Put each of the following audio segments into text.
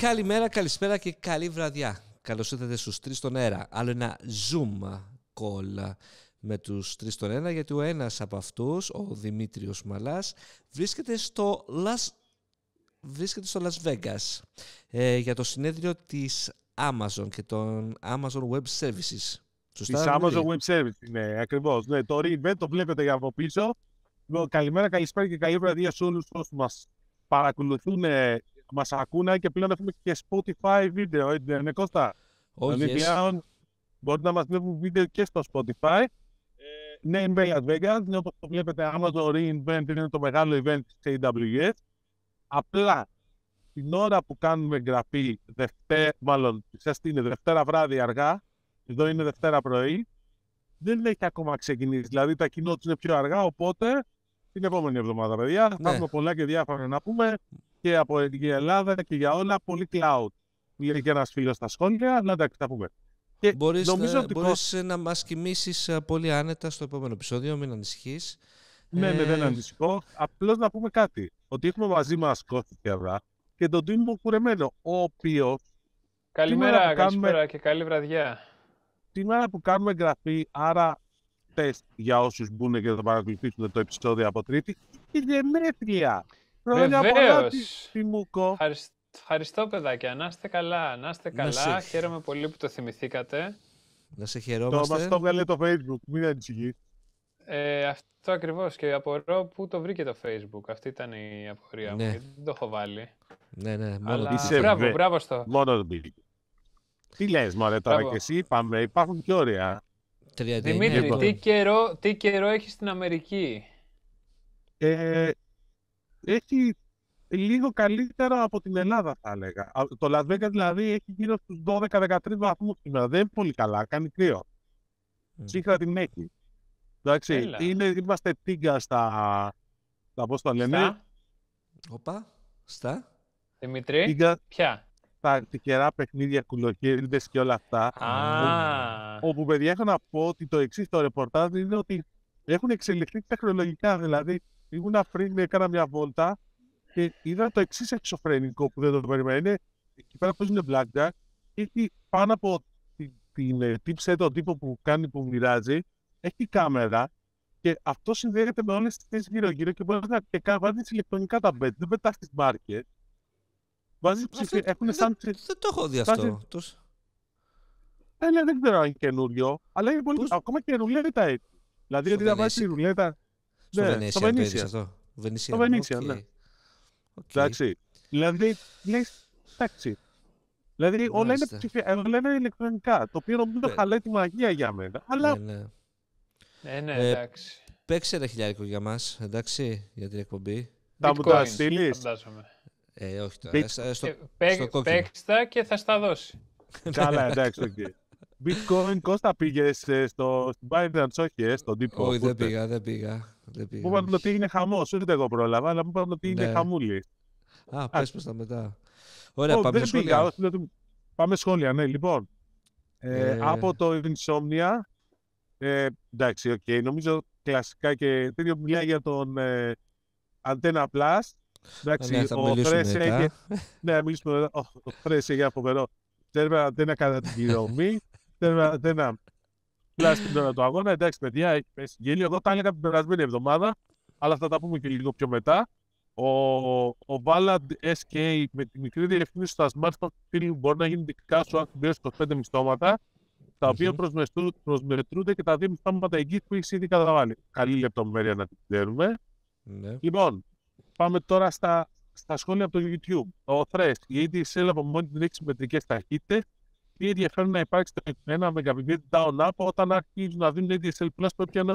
Καλημέρα, καλησπέρα και καλή βραδιά. Καλώς ήρθατε στους τρεις στον αέρα. Άλλο ένα Zoom call με τους τρεις στον αέρα, γιατί ο ένας από αυτούς, ο Δημήτριος Μαλάς, βρίσκεται στο Las βρίσκεται στο Las Vegas ε, για το συνέδριο της Amazon και των Amazon Web Services. Τη της Amazon Web Services, ναι, ακριβώς. Ναι, το Reinvent το βλέπετε για από πίσω. Λοιπόν, καλημέρα, καλησπέρα και καλή βραδιά σε όλους όσους μας παρακολουθούν ε, Μας ακούνε και πλέον έχουμε και Spotify βίντεο, είναι Κώστα. Όχι, oh, yes. να μας βλέπουν βίντεο και στο Spotify. Ε, ναι, είναι Vegas Vegas, είναι όπως το βλέπετε Amazon Reinvent, είναι το μεγάλο event της AWS. Απλά, την ώρα που κάνουμε γραφή δευτέρα, μάλλον, τι είναι Δευτέρα βράδυ αργά, εδώ είναι Δευτέρα πρωί, δεν έχει ακόμα ξεκινήσει. Δηλαδή τα κοινότητα είναι πιο αργά, οπότε την επόμενη εβδομάδα, παιδιά. Θα ναι. έχουμε πολλά και διάφορα να πούμε και από την Ελλάδα και για όλα πολύ cloud. Λέει και ένας φίλος στα σχόλια, να τα πούμε. Και μπορείς, ε, ότι ε, να μας κοιμήσεις ε, πολύ άνετα στο επόμενο επεισόδιο, μην ανησυχείς. Ναι, ναι, δεν ανησυχώ. Απλώς να πούμε κάτι. Ότι έχουμε μαζί μας Κώστη Κεβρά και τον Τίμο Κουρεμένο, ο οποίος. Καλημέρα, καλησπέρα και καλή βραδιά. Την ώρα που κάνουμε εγγραφή, άρα τεστ για όσους μπουν και θα παρακολουθήσουν το επεισόδιο από Τρίτη, η γενέθλια Χρόνια πολλά Ευχαριστώ παιδάκια. Να είστε καλά. Να είστε καλά. Χαίρομαι πολύ που το θυμηθήκατε. Να σε χαιρόμαστε. Το μας το βγάλε το facebook. Μην ανησυχείς Ε, αυτό ακριβώς. Και απορώ που το βρήκε το facebook. Αυτή ήταν η απορία μου. Ναι. δεν το έχω βάλει. Ναι, ναι. Μόνο Αλλά... Είσαι... Μπράβο, μπράβο Μόνο το μπήκε. Τι λες μωρέ τώρα μπράβο. και εσύ. Είπαμε, Υπάρχουν και ωραία. Δημήτρη, λοιπόν. τι καιρό, τι καιρό έχεις στην Αμερική. Ε, έχει λίγο καλύτερα από την Ελλάδα, θα έλεγα. Το Las Vegas δηλαδή έχει γύρω στους 12-13 βαθμούς σήμερα. Δεν είναι πολύ καλά, κάνει κρύο. Mm. την έχει. Εντάξει, είναι, είμαστε τίγκα στα. στα πώ το λένε. Οπα, στα. Δημητρή, τίγκα, ποια. Τα τυχερά παιχνίδια, κουλοχέριδε και όλα αυτά. Ah. Όπου, παιδιά έχω να πω ότι το εξής το ρεπορτάζ είναι ότι έχουν εξελιχθεί τεχνολογικά. Δηλαδή, ήμουν πριν, έκανα ε, μια βόλτα και είδα το εξής εξωφρενικό που δεν το περιμένει. Εκεί πέρα είναι blackjack και έχει πάνω από την, την ε, τύψη, τον τύπο που κάνει, που μοιράζει, έχει κάμερα και αυτό συνδέεται με όλες τις θέσεις γύρω-γύρω και μπορεί να και βάζει ηλεκτρονικά τα bet. Δεν πετάς τι μάρκες. Βάζει ψηφί, έχουν σαν Δεν το έχω δει αυτό. Δεν, ναι, δεν ξέρω αν είναι καινούριο, αλλά είναι πολύ. Ακόμα και ρουλέτα έτσι. Δηλαδή, γιατί να βάζεις ρουλέτα στο ναι, Βενίσια, στο Βενίσια. αυτό. στο Βενίσια, okay. ναι. Okay. Εντάξει. Δηλαδή, λέει, εντάξει. Δηλαδή όλα είναι, ψηφια... Ε, όλα είναι ηλεκτρονικά, το οποίο νομίζω ναι. χαλάει τη μαγεία για μένα. Αλλά... Ναι, ναι. Ε, ναι, ε, εντάξει. Ε, παίξε ένα χιλιάρικο για μας, εντάξει, για την εκπομπή. Θα μου το στείλεις. Ε, όχι τώρα. στο, Ε, στο, Παί... στο τα και θα στα δώσει. Ναι. Καλά, εντάξει, οκ. Bitcoin, Κώστα πήγες ε, στο, στην Binance, όχι, στον τύπο. Όχι, δεν πήγα, δεν πήγα. Δεν μου είπαν ότι είναι χαμός. Ούτε εγώ πρόλαβα, αλλά μου είπαν ότι είναι ναι. χαμούλη. Α, πε πες τα μετά. Ωραία, oh, πάμε σχόλια. Πήγα, όχι, Πάμε σχόλια, ναι, λοιπόν. Ε, ε... Από το Insomnia. Ε, εντάξει, οκ. Okay. Νομίζω κλασικά και τέτοιο που μιλάει για τον ε, Antenna Plus. Εντάξει, ναι, ο Θρέσ έχει. ναι, μιλήσουμε Ο Θρέσ έχει φοβερό. Τέρμα Antenna κατά την πληρωμή. Τέρμα Antenna στην ώρα του αγώνα. Εντάξει, παιδιά, έχει πέσει γέλιο. Εγώ τα έλεγα την περασμένη εβδομάδα, αλλά θα τα πούμε και λίγο πιο μετά. Ο, ο SK με τη μικρή διευκρίνηση στα smartphone φίλου μπορεί να γίνει δικά σου αν συμπληρώσει 25 μισθώματα, τα οποία προσμετρούνται και τα δύο μισθώματα εκεί που έχει ήδη καταβάλει. Καλή λεπτομέρεια να την ξέρουμε. Ναι. Λοιπόν, πάμε τώρα στα, στα σχόλια από το YouTube. Ο Thresh, η ADSL από μόνη την έχει συμμετρικέ ταχύτητε τι ενδιαφέρον να υπάρξει το 1 Mbps down up όταν αρχίζουν να δίνουν ADSL Plus πρέπει είναι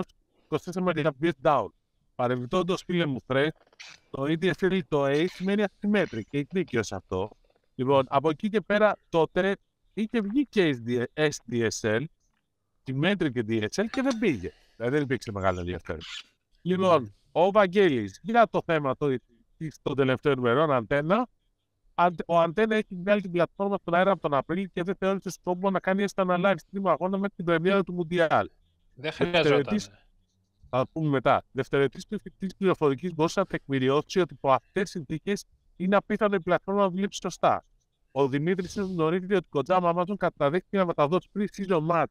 24 Mbps down. Παρεμπιπτόντως, φίλε μου, Θρέ, το ADSL το A σημαίνει asymmetric και σε αυτό. Λοιπόν, από εκεί και πέρα τότε είχε βγει και SDSL, symmetric και DSL και δεν πήγε. Δηλαδή δεν υπήρξε μεγάλο ενδιαφέρον. Λοιπόν, ο Βαγγέλης για το θέμα των τελευταίων ημερών, αντένα ο Αντένα έχει βγάλει την πλατφόρμα στον αέρα από τον Απρίλιο και δεν θεώρησε σκόπο να κάνει έστω ένα live stream αγώνα μέχρι την πρεμιέρα του Μουντιάλ. Δεν χρειαζόταν. Ναι. Θα πούμε μετά. Δευτερετής τη πληροφορική μπορούσε να τεκμηριώσει ότι υπό αυτέ τι συνθήκες είναι απίθανο η πλατφόρμα να δουλέψει σωστά. Ο Δημήτρης γνωρίζει ότι Κοντζάμα Amazon καταδέχτηκε να μεταδώσει πριν season match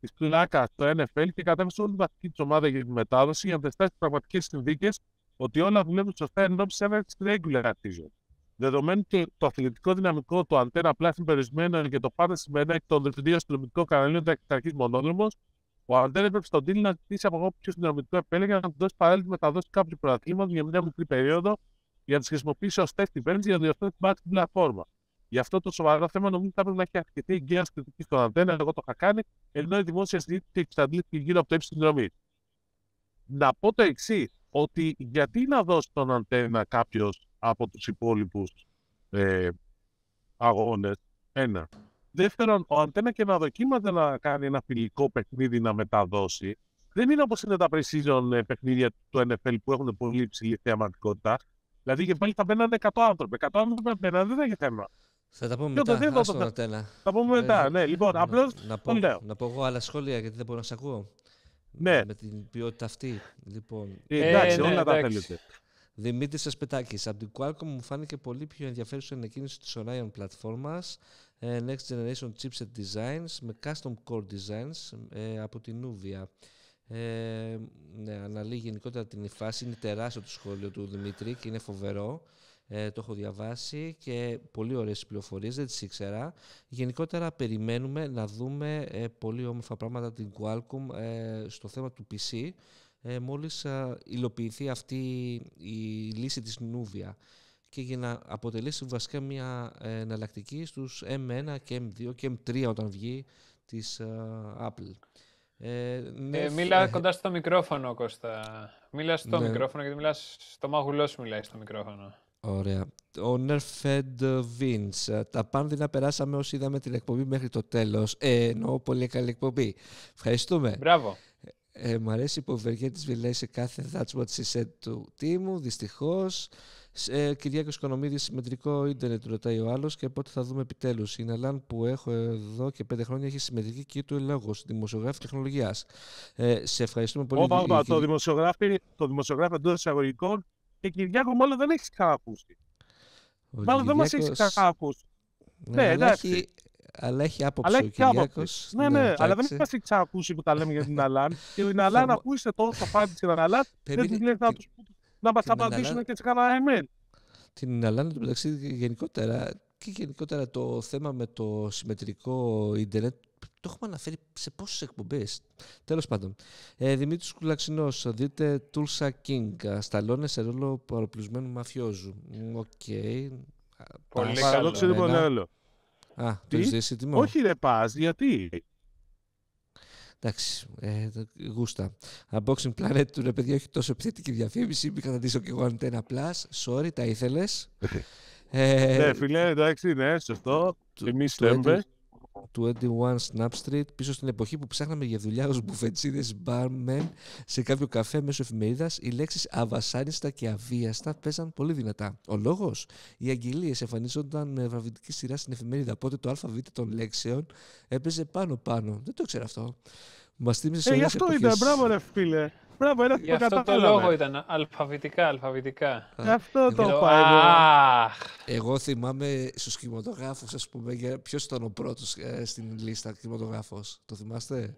της πλάκα στο NFL και κατέβασε όλη την βαθική της ομάδα για τη μετάδοση για να δεστάσει τις πραγματικές συνθήκες ότι όλα δουλεύουν σωστά ενώπιση έναρξη regular season. Δεδομένου ότι το αθλητικό δυναμικό του αντένα απλά είναι περιορισμένο και το πάντα σημαίνει ότι των δύο αστυνομικό καναλίων ήταν εξαρχή μονόδρομος, ο αντένα έπρεπε στον τίνη να ζητήσει από εγώ ποιο συνδρομητικό επέλεγε να του δώσει παράλληλη μεταδόση κάποιου προαθλήματο για μια μικρή περίοδο για να τις χρησιμοποιήσει ως τεστ κυβέρνηση για να διορθώσει την πάτη στην πλατφόρμα. Γι' αυτό το σοβαρό θέμα νομίζω ότι θα πρέπει να έχει αρκετή εγγύα κριτική στον αντένα, εγώ το είχα κάνει, ενώ η δημόσια συζήτηση εξαντλήθηκε γύρω από το ύψη συνδρομής. Να πω το εξής, ότι γιατί να δώσει τον αντένα κάποιος από τους υπόλοιπους ε, αγώνες. Ένα. Δεύτερον, ο Αντένα και να δοκίμαζε να κάνει ένα φιλικό παιχνίδι να μεταδώσει. Δεν είναι όπως είναι τα precision ε, παιχνίδια του NFL που έχουν πολύ υψηλή θεαματικότητα. Δηλαδή και πάλι θα μπαίνανε 100 άνθρωποι. 100 άνθρωποι μπαίνανε, δεν έχει θέμα. Θα τα πούμε μετά. Δεν θα Αντένα. Θα πούμε μετά. Ε, ναι, λοιπόν, να, απλώς να, πω, λέω. να πω εγώ άλλα σχόλια γιατί δεν μπορώ να σα ακούω. Ναι. Με την ποιότητα αυτή. Λοιπόν. Ε, εντάξει, ε, όλα ναι, τα θέλετε. Δημήτρης Εσπετάκης. Από την Qualcomm μου φάνηκε πολύ πιο ενδιαφέρουσα η ανακοίνωση της Orion πλατφόρμας ε, Next Generation Chipset Designs με Custom Core Designs ε, από την Nuvia. Ε, ναι, αναλύει γενικότερα την υφάση, Είναι τεράστιο το σχόλιο του Δημήτρη και είναι φοβερό. Ε, το έχω διαβάσει και πολύ ωραίες πληροφορίες, δεν τις ήξερα. Γενικότερα περιμένουμε να δούμε πολύ όμορφα πράγματα την Qualcomm στο θέμα του PC ε, μόλις υλοποιηθεί αυτή η λύση της Νούβια και για να αποτελέσει βασικά μια ε, εναλλακτική στους M1 και M2 και M3 όταν βγει της Apple. Ε, ναι, ε, μίλα ε, κοντά στο μικρόφωνο, Κώστα. Μίλα στο ναι. μικρόφωνο γιατί μιλάς στο μάγουλό σου μιλάει στο μικρόφωνο. Ωραία. Ο Nerfed Vince. Ε, τα πάνδυνα περάσαμε όσοι είδαμε την εκπομπή μέχρι το τέλος. Ε, εννοώ πολύ καλή εκπομπή. Ευχαριστούμε. Μπράβο. Ε, μ' αρέσει που ο Βεργέτης βιλέει σε κάθε That's what she said του Τίμου, δυστυχώς. Ε, Κυριάκος Οικονομίδης, συμμετρικό ίντερνετ, ρωτάει ο άλλος και πότε θα δούμε επιτέλους, Η Ναλάν που έχω εδώ και πέντε χρόνια έχει συμμετρική και του ελόγος, δημοσιογράφης τεχνολογίας. Ε, σε ευχαριστούμε πολύ. Όπα, όπα, το δημοσιογράφη, το δημοσιογράφη εντός εισαγωγικών και Κυριάκο μάλλον δεν έχει ξανακούσει. Μάλλον δεν μας έχει ξανακούσει. Ναι, ναι, εντάξει αλλά έχει άποψη αλλά ο Ναι, ναι, ναι αλλά δεν έχει ξανακούσει που τα λέμε για την Αλάν. και την Αλάν, αφού είστε τόσο φάνη την Αλάν, δεν την λέει να, τους, να μας απαντήσουν και έτσι κανένα εμένα. Την Αλάν, το μεταξύ, γενικότερα και γενικότερα το θέμα με το συμμετρικό ίντερνετ το έχουμε αναφέρει σε πόσες εκπομπές. Τέλος πάντων, ε, Δημήτρης Κουλαξινός, δείτε Τούλσα Κίνγκ, σταλώνε σε ρόλο παροπλισμένου μαφιόζου. Οκ. Okay. Πολύ καλό. Α, τι? το ζήσει τιμό. Όχι ρε πας, γιατί. Εντάξει, ε, γούστα. Unboxing Planet του ρε παιδιά, έχει τόσο επιθετική διαφήμιση. Μην δείσω κι εγώ αντένα Plus. Sorry, τα ήθελες. Ε, ε, ναι, φίλε, εντάξει, ναι, σωστό. Εμεί λέμε του 21 Snap Street πίσω στην εποχή που ψάχναμε για δουλειά ως μπουφετσίδες barman σε κάποιο καφέ μέσω εφημερίδας οι λέξεις αβασάνιστα και αβίαστα παίζαν πολύ δυνατά. Ο λόγος? Οι αγγελίες εμφανίζονταν με βραβευτική σειρά στην εφημερίδα οπότε το αβ των λέξεων έπαιζε πάνω πάνω. Δεν το ξέρω αυτό. Μα θύμισε ε, Γι' αυτό ήταν, μπράβο ρε φίλε. Μπράβο, ένα Γι' αυτό το λόγο ήταν αλφαβητικά, αλφαβητικά. Α, ε, αυτό ε, το εγώ... πάει. Εγώ θυμάμαι στους κινηματογράφους, ας πούμε, ποιος ήταν ο πρώτος ε, στην λίστα κινηματογράφος. Το θυμάστε,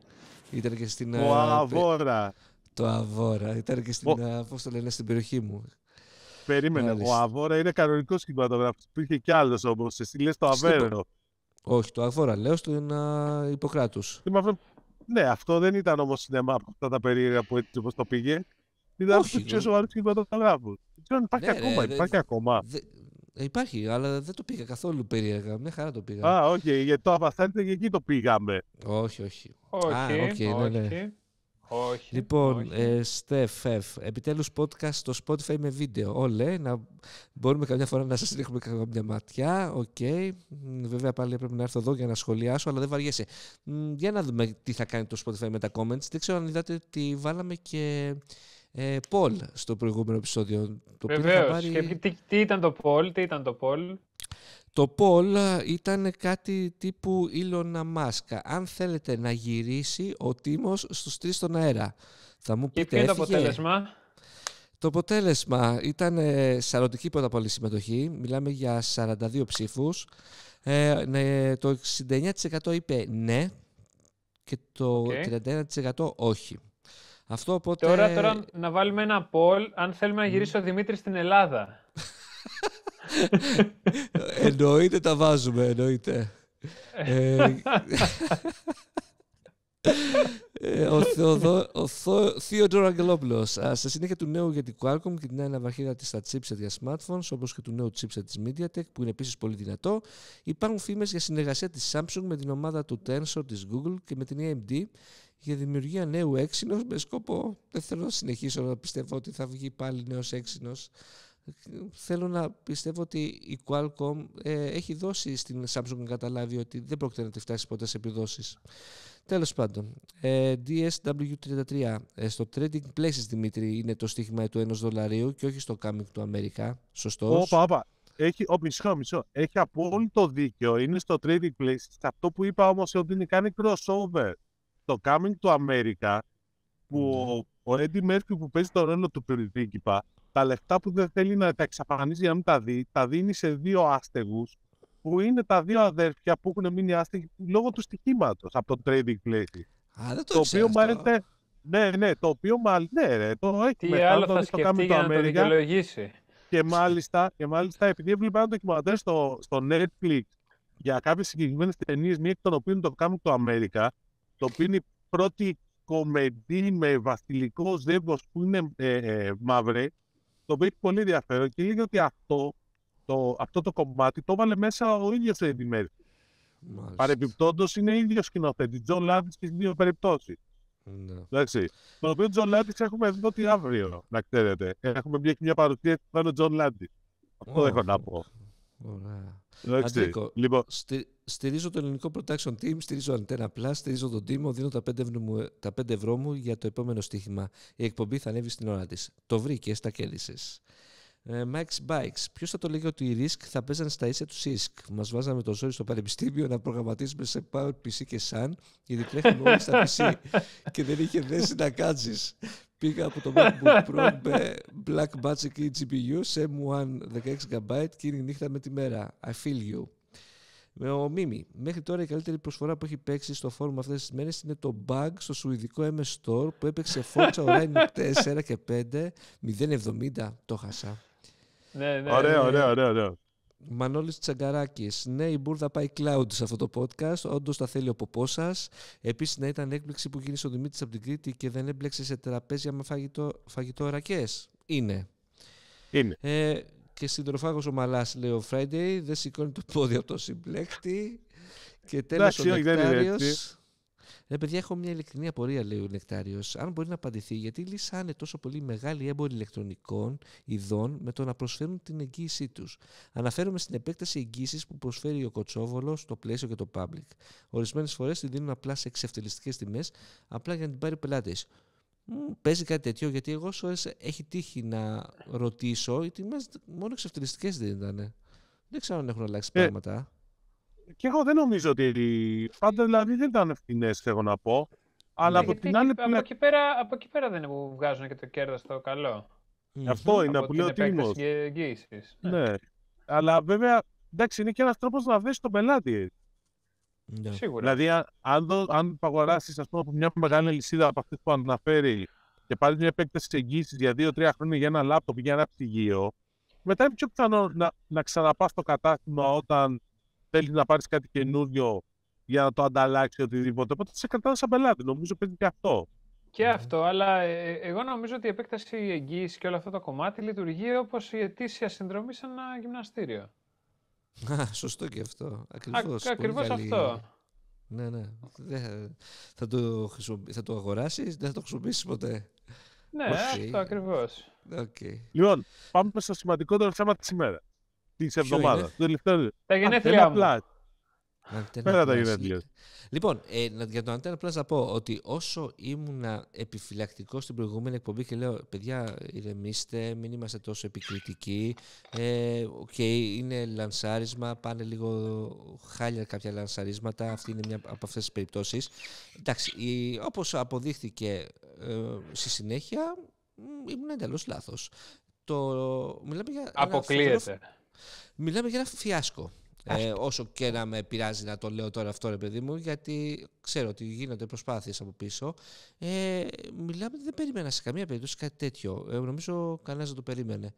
ήταν και στην. Ο Αβόρα. Το Αβόρα. Ήταν και στην. πώς το λένε, στην περιοχή μου. Περίμενε. Ο Αβόρα είναι κανονικός κινηματογράφος. Υπήρχε κι άλλος όμως. Εσύ λες το Αβέρο. Όχι, το Αβόρα. Λέω στον Ιπποκράτου. Ναι, αυτό δεν ήταν όμως σινεμά από αυτά τα περίεργα που έτσι όπως το πήγε. Ήταν από τους πιο σοβαρούς κινηματογράφους. Δεν ξέρω αν υπάρχει ναι, ακόμα. υπάρχει ακόμα. Ε, υπάρχει, αλλά δεν το πήγα καθόλου περίεργα. Μια χαρά το πήγα. Α, όχι, γιατί το απαθάνεται και εκεί το πήγαμε. Όχι, όχι. Όχι, okay, όχι. Ναι, ναι. Λοιπόν, ε, Στεφ, Ε, επιτέλους podcast στο Spotify με βίντεο. Όλε, να μπορούμε καμιά φορά να σας ρίχνουμε καμιά ματιά. Οκ. Βέβαια, πάλι έπρεπε να έρθω εδώ για να σχολιάσω, αλλά δεν βαριέσαι. Για να δούμε τι θα κάνει το Spotify με τα comments. Δεν ξέρω αν είδατε ότι βάλαμε και ε, poll στο προηγούμενο επεισόδιο. Βεβαίω. τι, τι, ήταν το poll, τι ήταν το poll. Το Πολ ε, ήταν κάτι τύπου Ήλωνα Μάσκα. Αν θέλετε να γυρίσει ο Τίμος στους τρεις στον αέρα. Θα μου πείτε, Και ποιο είναι το αποτέλεσμα. Το αποτέλεσμα ήταν ε, σαρωτική πρώτα πολύ συμμετοχή. Μιλάμε για 42 ψήφους. Ε, ναι, το 69% είπε ναι και το 31% όχι. Αυτό οπότε... Τώρα, τώρα να βάλουμε ένα poll αν θέλουμε να γυρίσει mm. ο Δημήτρης στην Ελλάδα. εννοείται τα βάζουμε, εννοείται. Ε, ε, ο, Θεοδο, ο Θο, Στα συνέχεια του νέου για την Qualcomm και την άλλη βαχίδα της στα chipset για smartphones όπως και του νέου chipset της MediaTek που είναι επίσης πολύ δυνατό υπάρχουν φήμες για συνεργασία της Samsung με την ομάδα του Tensor της Google και με την AMD για δημιουργία νέου έξινος με σκόπο δεν θέλω να συνεχίσω να πιστεύω ότι θα βγει πάλι νέος έξινος θέλω να πιστεύω ότι η Qualcomm ε, έχει δώσει στην Samsung να καταλάβει ότι δεν πρόκειται να τη φτάσει ποτέ σε επιδόσεις. Τέλος πάντων, ε, DSW33 ε, στο Trading Places, Δημήτρη, είναι το στίχημα του 1 δολαρίου και όχι στο Coming του Αμερικά. Σωστός. Όπα, όπα. Έχει, ο, μισό, μισό. Έχει απόλυτο δίκιο. Είναι στο Trading Places. Αυτό που είπα όμως ότι είναι κάνει crossover. Το Coming του Αμερικά που ναι. ο, Eddie Murphy που παίζει τον ρόλο του πριγκίπα τα λεφτά που δεν θέλει να τα εξαφανίζει για να μην τα δει, τα δίνει σε δύο άστεγους που είναι τα δύο αδέρφια που έχουν μείνει άστεγοι λόγω του στοιχήματος από το trading place. Α, δεν το, το ξέρω αυτό. μάλιστα. Ναι, ναι, το οποίο μάλιστα. Ναι, ρε, το έχει μετά, άλλο θα σκεφτεί για να το δικαιολογήσει. Και μάλιστα, και μάλιστα επειδή έβλεπα ένα ντοκιμαντέρ στο, στο Netflix για κάποιες συγκεκριμένες ταινίες, μία εκ των οποίων το κάνουν το Αμέρικα, το οποίο είναι η πρώτη κομμεντή με βασιλικό ζεύγος που είναι ε, ε, μαύρη, το οποίο έχει πολύ ενδιαφέρον και είναι ότι αυτό το, αυτό το κομμάτι το έβαλε μέσα ο ίδιος ο Eddie Murphy. Παρεμπιπτόντως είναι ίδιος σκηνοθέτης. Τζον Λάντι στις δύο περιπτώσεις. Ναι. Τον οποίο Τζον Λάντι έχουμε εδώ ότι αύριο, να ξέρετε. Έχουμε μια, μια παρουσία που θα είναι ο Τζον Λάντι. Αυτό oh. έχω να πω. Ωραία. Αντίκο, λοιπόν. Στη, στηρίζω το ελληνικό Protection Team, στηρίζω Antenna Plus, στηρίζω τον Τίμο, δίνω τα 5, μου, τα 5 ευρώ μου για το επόμενο στοίχημα. Η εκπομπή θα ανέβει στην ώρα της. Το βρήκες, τα κέρδισες. Ε, Max Bikes. Ποιος θα το λέγει ότι οι Risk θα παίζαν στα ίσα τους Sisk. Μας βάζαμε το ζόρι στο πανεπιστήμιο να προγραμματίσουμε σε Power PC και Sun, γιατί τρέχουμε όλοι στα PC και δεν είχε δέσει να κάτσεις. Πήγα από το MacBook Pro Black Magic GPU σε M1 16GB και είναι η νύχτα με τη μέρα. I feel you. Με ο Μίμη. Μέχρι τώρα η καλύτερη προσφορά που έχει παίξει στο φόρουμ αυτές τις μέρες είναι το bug στο σουηδικό MS Store που έπαιξε Forza Horizon 4 και 5 070. Το χασά. Ναι, ναι. Ωραίο, ωραίο, ωραίο. Μανώλης Τσαγκαράκης. Ναι, η Μπούρδα πάει cloud σε αυτό το podcast. Όντως τα θέλει ο ποπός σας. Επίσης, να ήταν έκπληξη που γίνει ο Δημήτρης από την Κρήτη και δεν έμπλεξε σε τραπέζια με φαγητό, φαγητό Είναι. Είναι. Ε, και συντροφάγος ο Μαλάς, λέει ο Friday, δεν σηκώνει το πόδι από το συμπλέκτη. Και τέλος ο Νεκτάριος... Ναι, παιδιά, έχω μια ειλικρινή απορία, λέει ο Νεκτάριος. Αν μπορεί να απαντηθεί, γιατί λύσανε τόσο πολύ μεγάλοι έμποροι ηλεκτρονικών ειδών με το να προσφέρουν την εγγύησή τους. Αναφέρομαι στην επέκταση εγγύησης που προσφέρει ο Κοτσόβολος στο πλαίσιο και το public. Ορισμένες φορές την δίνουν απλά σε εξευτελιστικές τιμές, απλά για να την πάρει ο πελάτης. Παίζει κάτι τέτοιο, γιατί εγώ σου έχει τύχει να ρωτήσω, οι τιμές μόνο εξευτελιστικές δεν ήταν. Δεν ξέρω αν έχουν αλλάξει ε, πράγματα. Και εγώ δεν νομίζω ότι. Πάντα δηλαδή δεν ήταν φθηνές, θέλω να πω. Αλλά ναι. από την άλλη εκεί πέρα δεν είναι που βγάζουν και το κέρδος το καλό. Αυτό είναι που λέω ότι είναι. Ναι. ναι. Αλλά βέβαια εντάξει, είναι και ένας τρόπος να βρεις τον πελάτη. Ναι. Σίγουρα. Δηλαδή, αν, αν παγοράσει από μια μεγάλη λυσίδα από αυτή που αναφέρει και πάρεις μια επέκταση εγγύησης για δύο-τρία χρόνια για ένα λάπτοπ ή για ένα ψυγείο, μετά είναι πιο πιθανό να, να ξαναπάς στο κατάστημα όταν θέλεις να πάρεις κάτι καινούριο για να το ανταλλάξεις οτιδήποτε. Οπότε σε κρατάει σαν πελάτη. Νομίζω πρέπει και αυτό. Και ναι. αυτό, αλλά ε, ε, εγώ νομίζω ότι η επέκταση εγγύηση και όλο αυτό το κομμάτι λειτουργεί όπως η αιτήσια συνδρομή σε ένα γυμναστήριο. Α, σωστό και αυτό. Ακριβώς Ακριβώς αυτό. Ναι, ναι. θα, το χρησιμο... το αγοράσεις, δεν θα το χρησιμοποιήσεις ποτέ. Ναι, αυτό ακριβώς. Okay. Λοιπόν, πάμε στο σημαντικότερο θέμα της ημέρας της εβδομάδα. Τα γενέθλιά μου. Πέρα τα γενέθλια. Λοιπόν, ε, για τον Αντένα Plus να πω ότι όσο ήμουνα επιφυλακτικός στην προηγούμενη εκπομπή και λέω παιδιά ηρεμήστε, μην είμαστε τόσο επικριτικοί. Ε, okay, είναι λανσάρισμα, πάνε λίγο χάλια κάποια λανσαρίσματα. Αυτή είναι μια από αυτές τις περιπτώσεις. Εντάξει, όπω όπως αποδείχθηκε ε, στη συνέχεια, ήμουν εντελώς λάθος. Το, Αποκλείεται. Μιλάμε για ένα φιάσκο. Ε, όσο και να με πειράζει να το λέω τώρα αυτό, ρε παιδί μου, γιατί ξέρω ότι γίνονται προσπάθειες από πίσω. Ε, μιλάμε δεν περίμενα σε καμία περίπτωση κάτι τέτοιο. Ε, νομίζω κανένας δεν το περίμενε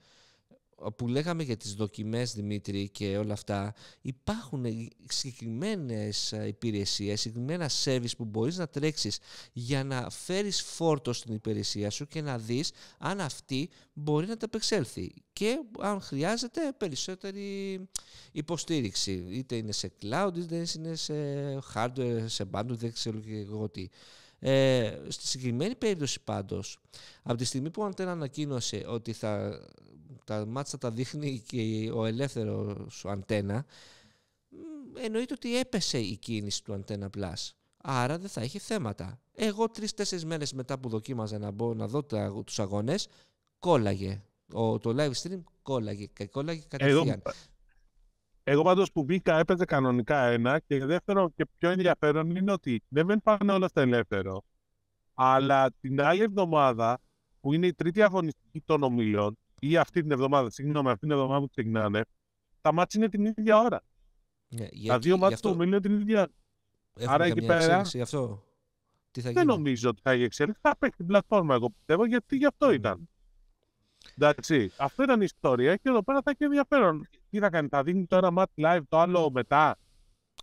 που λέγαμε για τις δοκιμές Δημήτρη και όλα αυτά υπάρχουν συγκεκριμένες ε, υπηρεσίες, συγκεκριμένα service που μπορείς να τρέξεις για να φέρεις φόρτο στην υπηρεσία σου και να δεις αν αυτή μπορεί να τα ταπεξέλθει και αν χρειάζεται περισσότερη υποστήριξη είτε είναι σε cloud είτε είναι σε hardware, σε bandwidth, δεν ξέρω και εγώ τι. Ε, στη συγκεκριμένη περίπτωση πάντως, από τη στιγμή που ο Αντένα ανακοίνωσε ότι θα τα μάτσα τα δείχνει και ο ελεύθερος αντένα, εννοείται ότι έπεσε η κίνηση του αντένα Plus. Άρα δεν θα εχει θεματα θέματα. Εγώ τρει-τέσσερι μέρες μετά που δοκίμαζα να μπω να δω τους αγώνες, κόλλαγε. Ο, το live stream κόλλαγε. Κόλλαγε κατευθείαν. Εγώ, πάντως που μπήκα έπαιζε κανονικά ένα και δεύτερο και πιο ενδιαφέρον είναι ότι δεν πάνε όλα στο ελεύθερο. Αλλά την άλλη εβδομάδα που είναι η τρίτη αγωνιστική των ομιλιών, ή αυτή την εβδομάδα, συγγνώμη, αυτή την εβδομάδα που ξεκινάνε, τα μάτια είναι την ίδια ώρα. Ναι, τα δύο μάτια του είναι την ίδια ωρα Άρα εκεί πέρα. Αυτό. Τι θα γίνει. Δεν νομίζω ότι θα έχει εξέλιξη. Θα παίξει την πλατφόρμα, εγώ πιστεύω, γιατί γι' αυτό mm. ήταν. Εντάξει. Αυτό ήταν η ιστορία και εδώ πέρα θα έχει ενδιαφέρον. Τι θα κάνει, θα δίνει το ένα μάτι live, το άλλο μετά.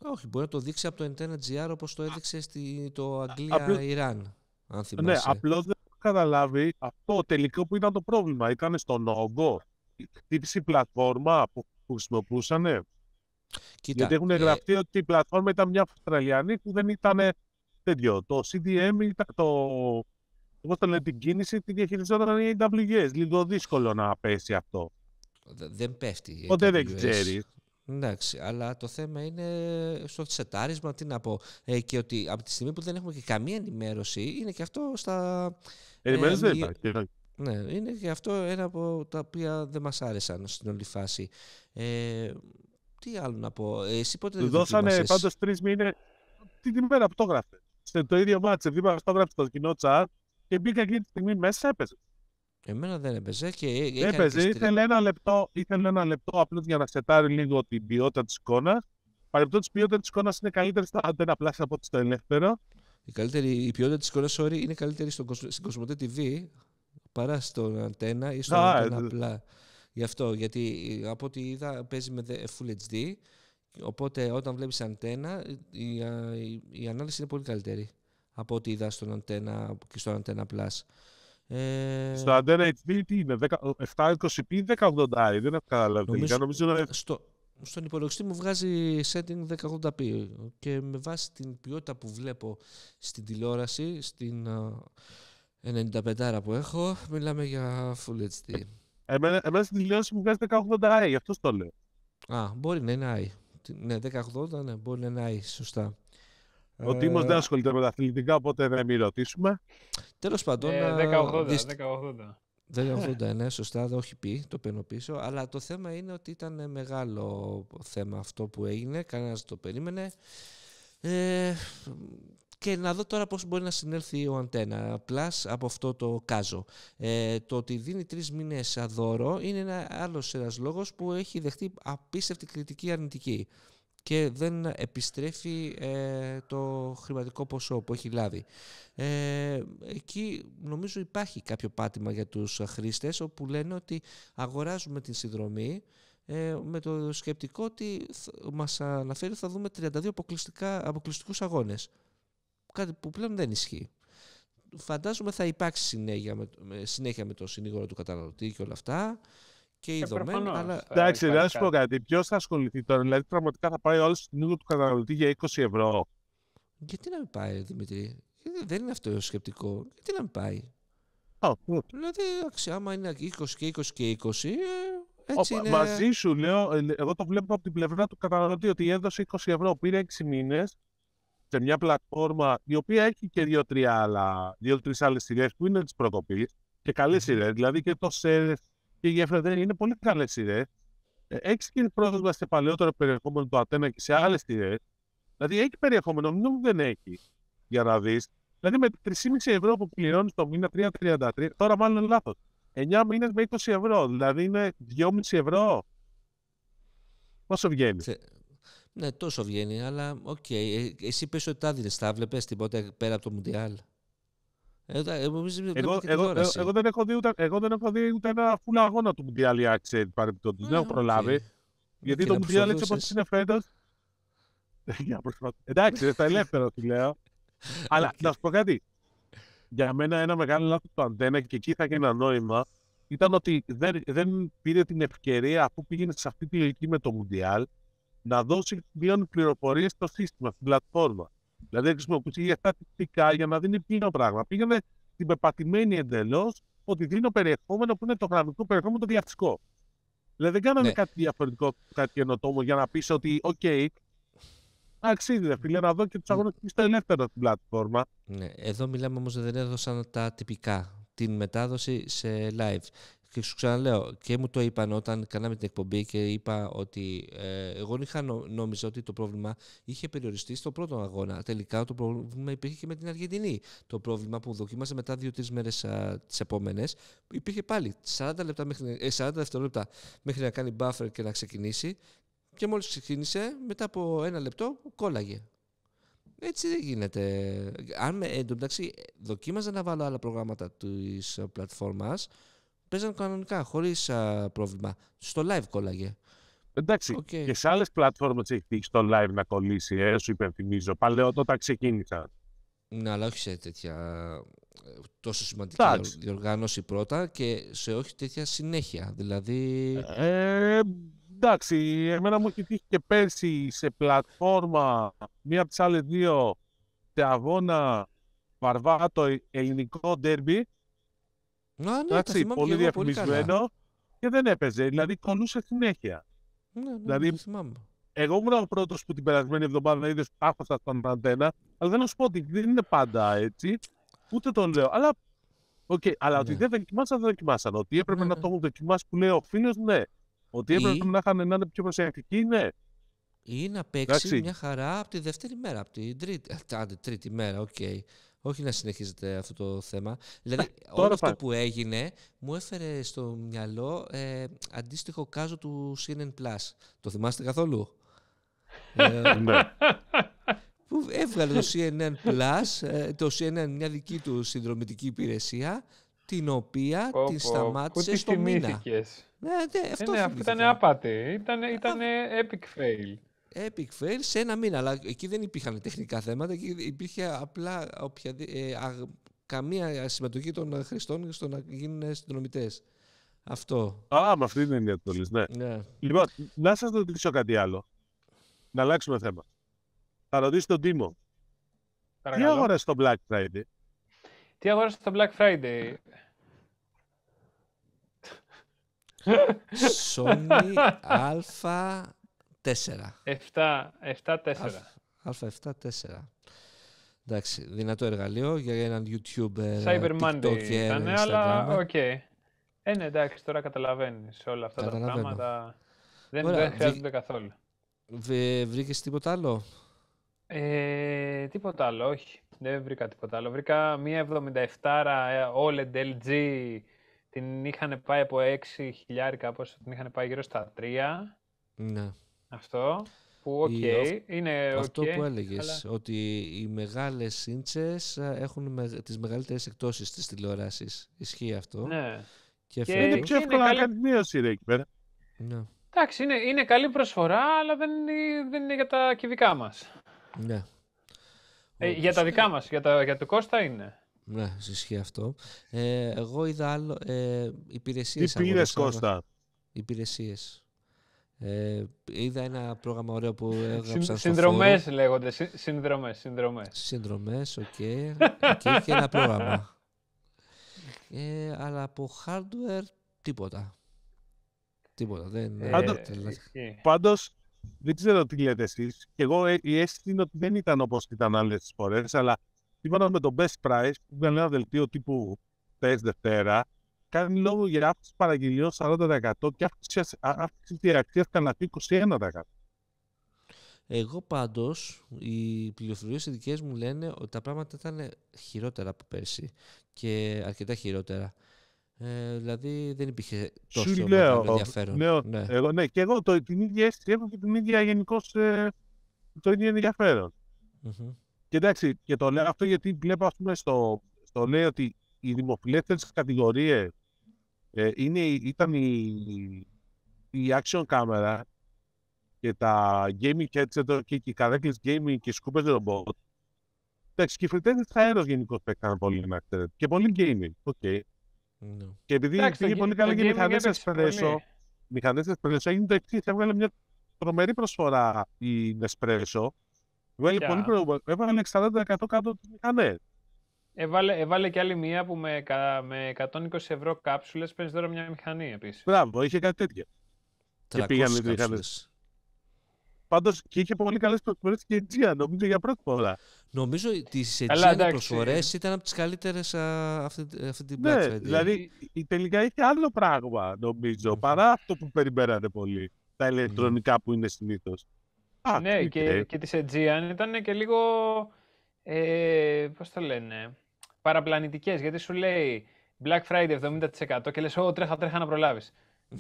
Όχι, μπορεί να το δείξει από το Antenna GR όπως το έδειξε στη, το Αγγλία-Ιράν. Αν Ναι, απλώς καταλάβει αυτό τελικό που ήταν το πρόβλημα. Ήταν στον όγκο, η χτύπηση πλατφόρμα που χρησιμοποιούσαν. Κοίτα, Γιατί έχουν ε, γραφτεί ότι η πλατφόρμα ήταν μια Αυστραλιανή που δεν ήταν τέτοιο. Το CDM ήταν το. Εγώ το λέω την κίνηση, τη διαχειριζόταν η AWS. Λίγο δύσκολο να πέσει αυτό. Δεν πέφτει. Ποτέ δεν ξέρεις. Εντάξει, αλλά το θέμα είναι στο σετάρισμα, τι να πω. Ε, και ότι από τη στιγμή που δεν έχουμε και καμία ενημέρωση, είναι και αυτό στα. Ε, ενημέρωση ε, δεν υπάρχει. Ναι, είναι και αυτό ένα από τα οποία δεν μας άρεσαν στην όλη φάση. Ε, τι άλλο να πω. Εσύ πότε δεν δώσανε πάντως τρεις μήνες την ημέρα που το γράφτε. Στο ίδιο μάτσε, δίπλα στο γράφτε στο κοινό τσάρ και μπήκα εκείνη τη στιγμή μέσα, έπαιζε. Εμένα δεν έπαιζε. Και ε, έπαιζε. Ήθελε, ένα λεπτό, ήθελε ένα λεπτό απλώς για να σετάρει λίγο την ποιότητα της εικόνας. Παρεπτό η ποιότητα της εικόνας είναι καλύτερη στα αντένα πλάσια από ό,τι στο ελεύθερο. Η, καλύτερη, η ποιότητα της εικόνας, sorry, είναι καλύτερη στο, στην Κοσμοτέ TV παρά στον αντένα ή στον αντένα ε, απλά. Γι' αυτό, γιατί ε, από ό,τι είδα παίζει με Full HD, οπότε όταν βλέπεις αντένα η, η, η ανάλυση είναι πολύ καλύτερη από ό,τι είδα στον αντένα και στον αντένα Plus. Ε... Στο Αντένα HD τι είναι, 720p η 1080i, δεν έχω καταλάβει νομίζω, είναι... στο, στον υπολογιστή μου βγάζει setting 1080p και με βάση την ποιότητα που βλέπω στην τηλεόραση, στην 95 95 που έχω, μιλάμε για Full HD. Εμένα, εμένα στην τηλεόραση μου βγάζει 1080i, γι' αυτό το λέω. Α, μπορεί να είναι i. Ναι, 1080, ναι, μπορεί να είναι i, σωστά. Ο ε... Τίμος δεν ασχολείται με τα αθλητικά, οπότε δεν μην ρωτήσουμε. Τέλος πάντων... Ε, 18, ε, 80 ναι, σωστά, δεν όχι πει, το παίρνω πίσω. Αλλά το θέμα είναι ότι ήταν μεγάλο θέμα αυτό που έγινε, κανένας το περίμενε. Ε, και να δω τώρα πώς μπορεί να συνέλθει ο Αντένα Plus από αυτό το κάζο. Ε, το ότι δίνει τρεις μήνες δώρο είναι ένα άλλος ένας που έχει δεχτεί απίστευτη κριτική αρνητική και δεν επιστρέφει ε, το χρηματικό ποσό που έχει λάβει. Ε, εκεί νομίζω υπάρχει κάποιο πάτημα για τους χρήστες όπου λένε ότι αγοράζουμε την συνδρομή ε, με το σκεπτικό ότι μας αναφέρει θα δούμε 32 αποκλειστικά, αποκλειστικούς αγώνες. Κάτι που πλέον δεν ισχύει. Φαντάζομαι θα υπάρξει συνέχεια με, συνέχεια με το συνήγορο του καταναλωτή και όλα αυτά και οι ε, δομέ. Αλλά... Ε, εντάξει, να σου πω κάτι. Ποιος θα ασχοληθεί τώρα, δηλαδή πραγματικά θα πάει όλος στην ίδια του καταναλωτή για 20 ευρώ. Γιατί να μην πάει, Δημητρή. Δεν είναι αυτό το σκεπτικό. Γιατί να μην πάει. Oh, Δηλαδή, άμα είναι 20 και 20 και 20, ε, έτσι είναι... Μαζί σου λέω, εγώ το βλέπω από την πλευρά του καταναλωτή ότι έδωσε 20 ευρώ, πήρε 6 μήνες σε μια πλατφόρμα η οποία έχει και δύο-τρει άλλα, άλλες σειρές που είναι της προκοπής και καλή mm Δηλαδή και το και για είναι πολύ καλές σειρές. Ε, έχεις και πρόσβαση σε παλαιότερο περιεχόμενο του Ατένα και σε άλλες σειρές. Δηλαδή έχει περιεχόμενο, μην δεν έχει για να δεις. Δηλαδή με 3,5 ευρώ που πληρώνεις το μήνα 3,33, τώρα μάλλον λάθο. 9 μήνες με 20 ευρώ, δηλαδή είναι 2,5 ευρώ. Πόσο βγαίνει. Ναι, τόσο βγαίνει, αλλά οκ. Okay. Ε, εσύ πες ότι τα δίνεις, τα βλέπες τίποτα πέρα από το Μουντιάλ. Εγώ, δεν έχω δει ούτε, ένα φουλ αγώνα του Μουντιάλ η παρεμπιπτόντως. Δεν έχω προλάβει. Γιατί το Μουντιάλ έτσι όπω είναι φέτο. Εντάξει, θα ελεύθερο σου λέω. Αλλά να σου πω κάτι. Για μένα ένα μεγάλο λάθος του Αντένα και εκεί θα έχει ένα νόημα ήταν ότι δεν, δεν πήρε την ευκαιρία αφού πήγαινε σε αυτή τη ηλικία με το Μουντιάλ να δώσει πλέον πληροφορίες στο σύστημα, στην πλατφόρμα. Δηλαδή χρησιμοποιούσε για τυπικά για να δίνει πλήρω πράγμα. πήγανε την πεπατημένη εντελώς ότι δίνω περιεχόμενο που είναι το γραμμικό περιεχόμενο το διαφυσικό. Δηλαδή δεν κάναμε ναι. κάτι διαφορετικό, κάτι καινοτόμο για να πεις ότι, οκ, okay, αξίζει, φίλε, να δω και τους αγώνες που ελεύθερο στην πλατφόρμα. Ναι, εδώ μιλάμε όμως δεν έδωσαν τα τυπικά. Την μετάδοση σε live και σου ξαναλέω, και μου το είπαν όταν κάναμε την εκπομπή και είπα ότι ε, εγώ είχα νόμιζα ότι το πρόβλημα είχε περιοριστεί στο πρώτο αγώνα. Τελικά το πρόβλημα υπήρχε και με την Αργεντινή. Το πρόβλημα που δοκιμαζε μετα μετά δύο-τρει μέρες τις επόμενες υπήρχε πάλι 40, λεπτά μέχρι, 40 ε, δευτερόλεπτα μέχρι να κάνει buffer και να ξεκινήσει. Και μόλις ξεκίνησε, μετά από ένα λεπτό κόλλαγε. Έτσι δεν γίνεται. Αν με, εν τω μεταξύ δοκίμαζα να βάλω άλλα προγράμματα της πλατφόρμας, παίζαν κανονικά, χωρίς πρόβλημα. Στο live κόλλαγε. Εντάξει, και σε άλλες πλατφόρμες έχει στο live να κολλήσει, ε, σου υπενθυμίζω. Παλαιό όταν ξεκίνησα. Ναι, αλλά όχι σε τέτοια τόσο σημαντική Εντάξει. διοργάνωση πρώτα και σε όχι τέτοια συνέχεια. Δηλαδή. Ε, εντάξει, εμένα μου έχει τύχει και πέρσι σε πλατφόρμα μία από τις άλλες δύο σε αγώνα Βαρβάτο ελληνικό ντέρμπι να, ναι, Εντάξει, τα πολύ διαφημισμένο και δεν έπαιζε. Δηλαδή κονούσε συνέχεια. Ναι, ναι, δηλαδή, θυμάμαι. Εγώ ήμουν ο πρώτος που την περασμένη εβδομάδα είδες άκουσα στον παντένα, αλλά δεν σου πω ότι δεν είναι πάντα έτσι. Ούτε τον λέω. Αλλά, okay, αλλά ότι ναι. δεν δοκιμάσαν, δεν δοκιμάσαν. Ότι έπρεπε ναι, να ναι. το δοκιμάσει που λέει ο φίλο, ναι. Ότι έπρεπε ή... να είχαν να είναι πιο προσεκτικοί, ναι. Ή να παίξει Εντάξει. μια χαρά από τη δεύτερη μέρα, από την τρίτη, ε, τρίτη μέρα, οκ. Okay όχι να συνεχίζετε αυτό το θέμα. Δηλαδή, ναι, όλο αυτό που έγινε μου έφερε στο μυαλό ε, αντίστοιχο κάζο του CNN Plus. Το θυμάστε καθόλου. Ε, ναι. Που έβγαλε το CNN Plus, ε, το CNN μια δική του συνδρομητική υπηρεσία, την οποία oh, την σταμάτησε στο μήνα. Ναι, ε, ναι, αυτό ναι, ήταν άπατη. Ήταν, ήταν epic fail. Epic fail σε ένα μήνα. Αλλά εκεί δεν υπήρχαν τεχνικά θέματα, εκεί υπήρχε απλά ε, καμία συμμετοχή των χρηστών στο να γίνουν συνδρομητές. Αυτό. Α, με αυτή είναι η έννοια ναι. ναι. Λοιπόν, να σας ρωτήσω κάτι άλλο. Να αλλάξουμε θέμα. Θα ρωτήσω τον Τίμο. Τι άγορα στο Black Friday. Τι αγοράσαι το Black Friday. Sony Alpha 7-4. 7-4. Εντάξει, δυνατό εργαλείο για έναν YouTube, ε, Cyber TikToker, ήταν, Instagram. αλλά οκ. Okay. Ε, ναι, εντάξει, τώρα καταλαβαίνεις όλα αυτά τα πράγματα. Δεν, δεν χρειάζονται καθόλου. Βρήκες τίποτα άλλο. Ε, τίποτα άλλο, όχι. Δεν βρήκα τίποτα άλλο. Βρήκα μία 77 OLED LG. Την είχαν πάει από 6.000 χιλιάρικα, την είχαν πάει γύρω στα 3. Ναι. Αυτό που είναι έλεγες, ότι οι μεγάλες σύντσες ε, έχουν με... τις μεγαλύτερες εκτόσεις της τηλεοράσης. Ισχύει αυτό. Ναι. είναι πιο εύκολο να κάνεις μείωση εκεί πέρα. Ναι. Εντάξει, είναι, καλή προσφορά, αλλά δεν είναι, για τα κυβικά μας. Ναι. Ε, για τα δικά μας, για, για το Κώστα είναι. Ναι, ισχύει αυτό. Ε, εγώ είδα άλλο, ε, υπηρεσίες. Τι πήρες, Κώστα. Υπηρεσίες. Ε, είδα ένα πρόγραμμα ωραίο που έγραψαν Συνδρομές λέγονται, συνδρομές, συνδρομές. Συνδρομές, οκ. και είχε ένα πρόγραμμα. Ε, αλλά από hardware τίποτα. Τίποτα. Δεν, ε, Πάντως, πάντως δεν ξέρω τι λέτε εσείς. Και εγώ ε, η αίσθηση είναι ότι δεν ήταν όπως ήταν άλλες φορές, αλλά σύμφωνα με το Best Price, που ήταν ένα δελτίο τύπου τεστ Δευτέρα, κάνει ναι. λόγο για αύξηση παραγγελιών 40% και αύξηση, τη αξία καναπή 21%. Εγώ πάντως, οι πληροφορίες ειδικέ μου λένε ότι τα πράγματα ήταν χειρότερα από πέρσι και αρκετά χειρότερα. Ε, δηλαδή δεν υπήρχε τόσο λέω, ενδιαφέρον. Ναι, ναι. Εγώ, ναι, και εγώ το, την ίδια αίσθηση έχω και την ίδια γενικώς ε, το ίδιο ενδιαφέρον. Mm-hmm. Και εντάξει, και το λέω αυτό γιατί βλέπω ας πούμε στο, στο λέει ότι οι δημοφιλέστερες κατηγορίες ε, είναι, ήταν η, η action κάμερα και τα gaming headset και, και οι καρέκλες gaming και οι σκούπες ρομπότ. Εντάξει, και οι τη αέρο γενικώ παίξαν πολύ, να ξέρετε. Και πολύ gaming, Okay. Ναι. Και επειδή έχει πήγε πολύ καλά και οι μηχανέ, Espresso, μηχανές εσπρέσο έγινε το εξής. έβγαλε μια τρομερή προσφορά η Εσπρέσο, Έβγαλε, πολύ, 60% κάτω τι μηχανές. Έβαλε, έβαλε και άλλη μία που με, με 120 ευρώ κάψουλες παίρνει τώρα μια μηχανή επίσης. Μπράβο, είχε κάτι τέτοια. Και πήγαν οι μηχανές. Πάντως και είχε πολύ καλές προσφορές και η Τζία, νομίζω για πρώτη φορά. Νομίζω ότι τις Τζία προσφορές ήταν από τις καλύτερες αυτή, αυτή την ναι, Δηλαδή η τελικά είχε άλλο πράγμα παρά αυτό που περιμένατε πολύ. Τα ηλεκτρονικα που είναι συνήθως. Ναι, και, και της Aegean ήταν και λίγο. Ε, Πώς το λένε παραπλανητικές. Γιατί σου λέει Black Friday 70% και λες: Ω, τρέχα, τρέχα να προλάβεις.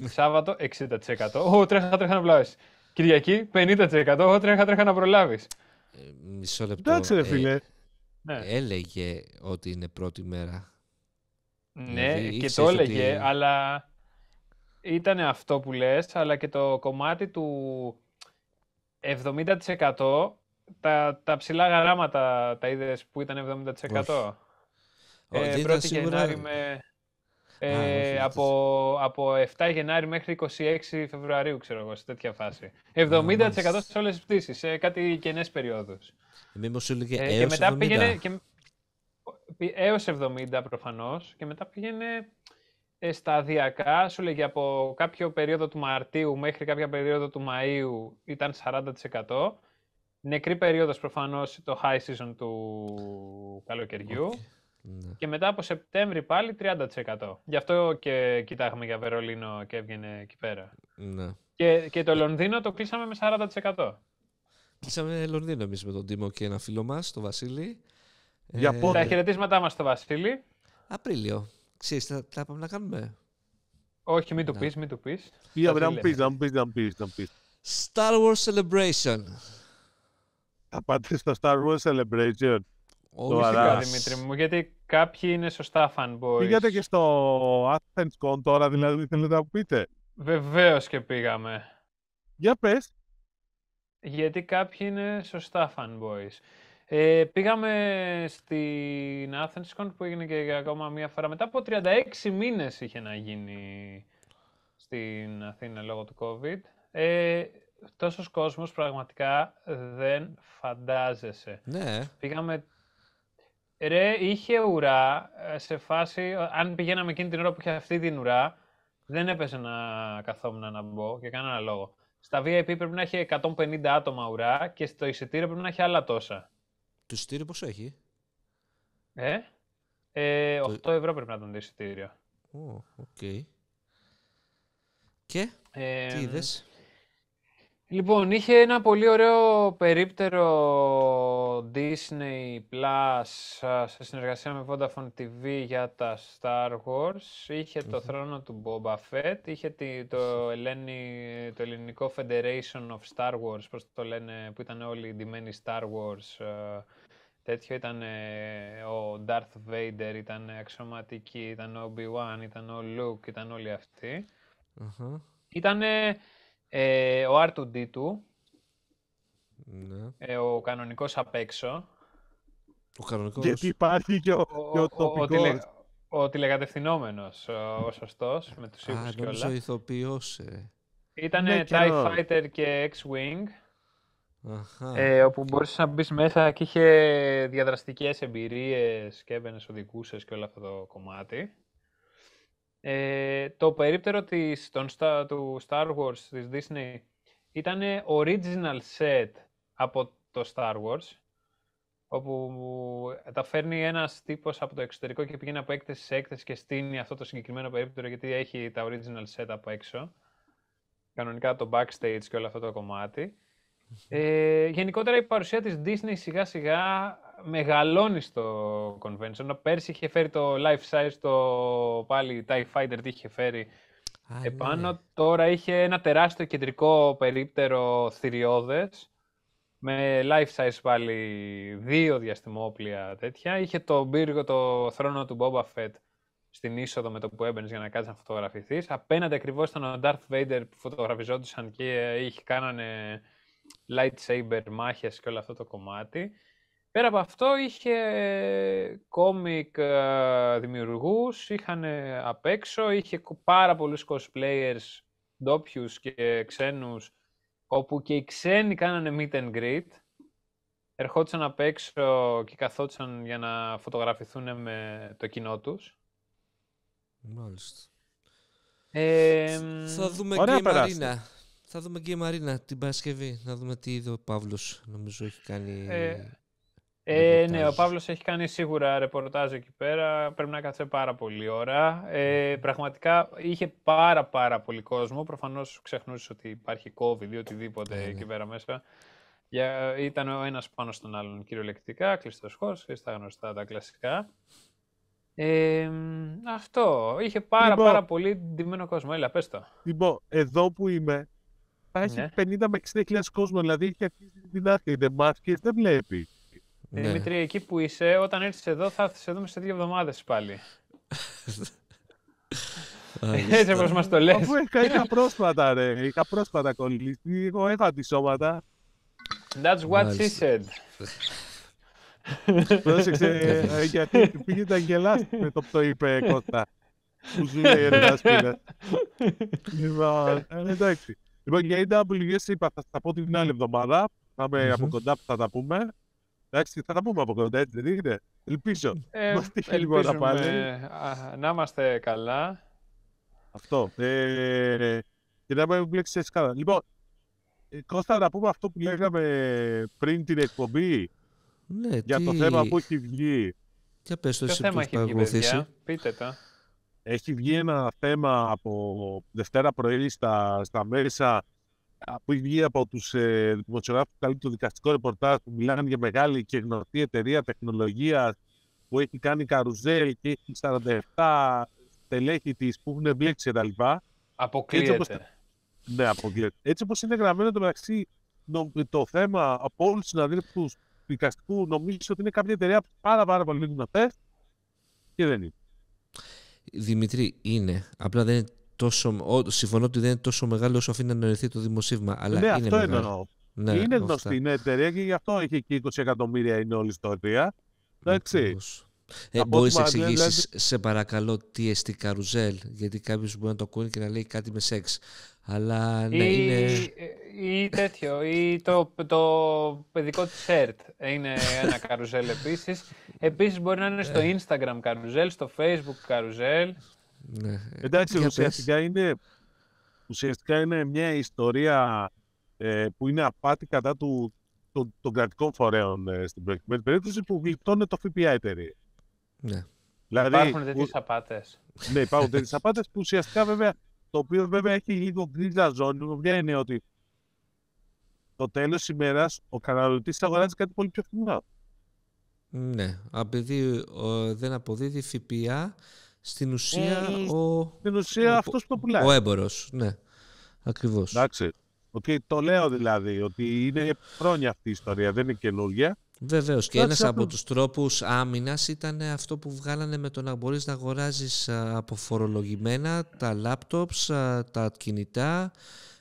Σάββατο 60%. Ω, τρέχα, τρέχα να προλάβεις. Κυριακή 50%. Ω, τρέχα, τρέχα να προλάβεις. Ε, μισό λεπτό. Ε, φίλε. Ναι. Έλεγε ότι είναι πρώτη μέρα. Ναι, δηλαδή, και το έλεγε, αλλά ήταν αυτό που λες, αλλά και το κομμάτι του 70% τα, τα ψηλά γράμματα τα είδες που ήταν 70%. Ε, Γενάρη με... Ε, από, από 7 Γενάρη μέχρι 26 Φεβρουαρίου, ξέρω εγώ, σε τέτοια φάση. 70% σε όλες τις πτήσεις, σε κάτι κενές περιόδους. Ε, σου και μετά 70. Πήγαινε, ε, και, έως 70 προφανώς και μετά πήγαινε ε, σταδιακά, σου λέγει από κάποιο περίοδο του Μαρτίου μέχρι κάποια περίοδο του Μαΐου ήταν 40%. Νεκρή περίοδος προφανώς το high season του καλοκαιριού. Ναι. Και μετά από Σεπτέμβρη πάλι 30%. Γι' αυτό και κοιτάχαμε για Βερολίνο και έβγαινε εκεί πέρα. Ναι. Και, και το Λονδίνο το κλείσαμε με 40%. Κλείσαμε Λονδίνο εμείς με τον Τίμο και ένα φίλο μας, τον Βασίλη. Για ε, πότε. Τα χαιρετίσματά μας τον Βασίλη. Απρίλιο. Ξέρεις, τα, τα πάμε να κάνουμε. Όχι, μην το πεις, μην το πει. Για να μου πεις, να μου πεις, να μου πεις. Star Wars Celebration. Θα πάτε στο Star Wars Celebration σιγά, Δημήτρη μου, γιατί κάποιοι είναι σωστά fanboys. Πήγατε και στο Athens Con τώρα, δηλαδή, θέλετε να πείτε. Βεβαίως και πήγαμε. Για πες. Γιατί κάποιοι είναι σωστά fanboys. Ε, πήγαμε στην Athens Con που έγινε και ακόμα μία φορά. Μετά από 36 μήνες είχε να γίνει στην Αθήνα λόγω του COVID. Ε, τόσος κόσμος πραγματικά δεν φαντάζεσαι. Ναι. Πήγαμε Ρε, είχε ουρά ε, σε φάση. Αν πηγαίναμε εκείνη την ώρα που είχε αυτή την ουρά, δεν έπαιζε να καθόμουν να μπω για κανένα λόγο. Στα VIP πρέπει να έχει 150 άτομα ουρά και στο εισιτήριο πρέπει να έχει άλλα τόσα. Το εισιτήριο πόσο έχει, Ε, ε 8 ευρώ πρέπει να ήταν το εισιτήριο. Οκ. okay. Και ε, τι είδες? Λοιπόν, είχε ένα πολύ ωραίο περίπτερο Disney Plus σε συνεργασία με Vodafone TV για τα Star Wars. Είχε το θρόνο του Boba Fett, είχε το, Ελένη, το ελληνικό Federation of Star Wars, πώς το λένε, που ήταν όλοι ντυμένοι Star Wars. Τέτοιο ήταν ο Darth Vader, ήταν αξιωματική, ήταν ο Obi-Wan, ήταν ο Luke, ήταν όλοι Ήταν... Ε, ο R2D2. Ναι. Ε, ο κανονικός απ' έξω. Ο κανονικός. Γιατί υπάρχει και ο, ο, ο, τοπικός. Ο, τηλε, ο τηλεκατευθυνόμενος, ο, σωστός, με τους ήχους και όλα. Α, ο ηθοποιός. Ε. Ήτανε ναι, TIE Fighter και X-Wing. Αχα. Ε, όπου μπορούσες να μπεις μέσα και είχε διαδραστικές εμπειρίες και έμπαινες οδηγούσες και όλο αυτό το κομμάτι. Ε, το περίπτερο της, των, του Star Wars της Disney ήταν original set από το Star Wars, όπου τα φέρνει ένας τύπος από το εξωτερικό και πηγαίνει από έκθεση σε έκθεση και στείνει αυτό το συγκεκριμένο περίπτερο γιατί έχει τα original set από έξω. Κανονικά το backstage και όλο αυτό το κομμάτι. Ε, γενικότερα η παρουσία της Disney σιγά σιγά μεγαλώνει στο convention. Πέρσι είχε φέρει το life size, το πάλι TIE Fighter τι είχε φέρει επάνω. Ναι. Τώρα είχε ένα τεράστιο κεντρικό περίπτερο θηριώδες με life size πάλι δύο διαστημόπλια τέτοια. Είχε το πύργο, το θρόνο του Boba Fett στην είσοδο με το που έμπαινες για να κάτσει να φωτογραφηθείς. Απέναντι ακριβώς ήταν ο Darth Vader που φωτογραφιζόντουσαν και είχε κάνανε lightsaber μάχες και όλο αυτό το κομμάτι. Πέρα από αυτό είχε κόμικ ε, δημιουργούς, είχαν απ' έξω, είχε πάρα πολλούς cosplayers ντόπιους και ξένους, όπου και οι ξένοι κάνανε meet and greet. Ερχόντουσαν απ' έξω και καθόντουσαν για να φωτογραφηθούν με το κοινό τους. Μάλιστα. θα δούμε και η Μαρίνα. Θα δούμε και η Μαρίνα την Παρασκευή. Να δούμε τι είδε ο Παύλος. Νομίζω έχει κάνει... Ε, ε, ναι, ο Παύλος έχει κάνει σίγουρα ρεπορτάζ εκεί πέρα. Πρέπει να κάτσε πάρα πολύ ώρα. Ε, πραγματικά είχε πάρα πάρα πολύ κόσμο. Προφανώς ξεχνούσες ότι υπάρχει COVID ή οτιδήποτε ναι, εκεί ναι. πέρα μέσα. Για, ήταν ο ένας πάνω στον άλλον κυριολεκτικά, Κλειστός χώρος, και στα γνωστά τα κλασικά. Ε, αυτό. Είχε πάρα, λοιπόν. πάρα πολύ ντυμένο κόσμο. Έλα, πες το. Λοιπόν, εδώ που είμαι, θα έχει ναι. 50 με 60 κόσμο. Δηλαδή έχει αρχίσει την άρχη, δεν δεν βλέπεις. Ε, ναι. Δημήτρη, εκεί που είσαι, όταν έρθεις εδώ, θα έρθεις εδώ σε δύο εβδομάδες πάλι. Έτσι όπως μας το λες. Αφού είχα πρόσφατα, ρε. Είχα πρόσφατα κολλήσει. Εγώ έχω σώματα. That's what she said. Πρόσεξε, ε, γιατί πήγε τα γελάστη με το που το είπε Κώστα. Που σου λέει ένας Λοιπόν, ε, εντάξει. Λοιπόν, για AWS είπα, θα τα πω την άλλη εβδομάδα. Πάμε από κοντά που θα τα πούμε. Εντάξει, θα τα πούμε από κοντά, έτσι δεν είναι. Ελπίζω. Ε, να ε, Να είμαστε καλά. Αυτό. Ε, και να μην μπλέξει καλά. Λοιπόν, ε, Κώστα, να πούμε αυτό που λέγαμε πριν την εκπομπή. Ναι, για το θέμα που έχει βγει. Τι πες το εσύ που έχει βγει. Πείτε τα. Έχει βγει ένα θέμα από Δευτέρα πρωί στα, στα μέσα που έχει βγει από τους ε, δημοσιογράφους που καλύπτουν το δικαστικό ρεπορτάζ που μιλάνε για μεγάλη και γνωστή εταιρεία τεχνολογίας που έχει κάνει καρουζέλ και έχει 47 τελέχη της που έχουν εμπλέξει. κτλ. Αποκλείεται. Ναι, αποκλείεται. Έτσι όπως είναι γραμμένο το μεταξύ το θέμα από όλους τους συναδέλφους του δικαστικού νομίζω ότι είναι κάποια εταιρεία πάρα, πάρα πολύ γνωστές και δεν είναι. Δημητρή, είναι. Απλά δεν είναι τόσο. Ό, συμφωνώ ότι δεν είναι τόσο μεγάλο όσο αφήνει να νοηθεί το δημοσίευμα. ναι, είναι αυτό μεγάλο. εννοώ. Ναι, είναι γνωστή η εταιρεία και γι' αυτό έχει και 20 εκατομμύρια είναι όλη η ιστορία. Εντάξει. Ε, Μπορείς να εξηγήσεις, δηλαδή- σε παρακαλώ, τι εστί καρουζέλ, γιατί κάποιος μπορεί να το ακούει και να λέει κάτι με σεξ. Αλλά ναι, ή, είναι. ή τέτοιο, ή το, το παιδικό της ΕΡΤ είναι ένα καρουζέλ επίσης. Επίσης μπορεί να είναι στο ε. Instagram καρουζέλ, στο Facebook καρουζέλ. Ναι. Εντάξει, ουσιαστικά είναι, ουσιαστικά είναι μια ιστορία ε, που είναι απάτη κατά του, των, των κρατικών φορέων ε, στην προκειμένη περίπτωση που γλυπτώνουν το ΦΠΑ εταιρεία. Ναι. Δηλαδή, υπάρχουν τέτοιες απάτες. Ναι, υπάρχουν τέτοιες απάτες που ουσιαστικά βέβαια το οποίο βέβαια έχει λίγο γκρίζα ζώνη. Η είναι ότι το τέλος της ημέρας ο καταναλωτής αγοράζει κάτι πολύ πιο φθηνό. Ναι, επειδή δεν αποδίδει ΦΠΑ στην ουσία, ε, ο... Στην ουσία αυτός που το πουλάει. Ο έμπορος, ναι. Ακριβώς. Εντάξει. Okay, το λέω δηλαδή, ότι είναι χρόνια αυτή η ιστορία, δεν είναι καινούργια. Βεβαίως. Και ένας από τους τρόπους άμυνας ήταν αυτό που βγάλανε με το να μπορείς να αγοράζεις αποφορολογημένα τα λάπτοπς, τα κινητά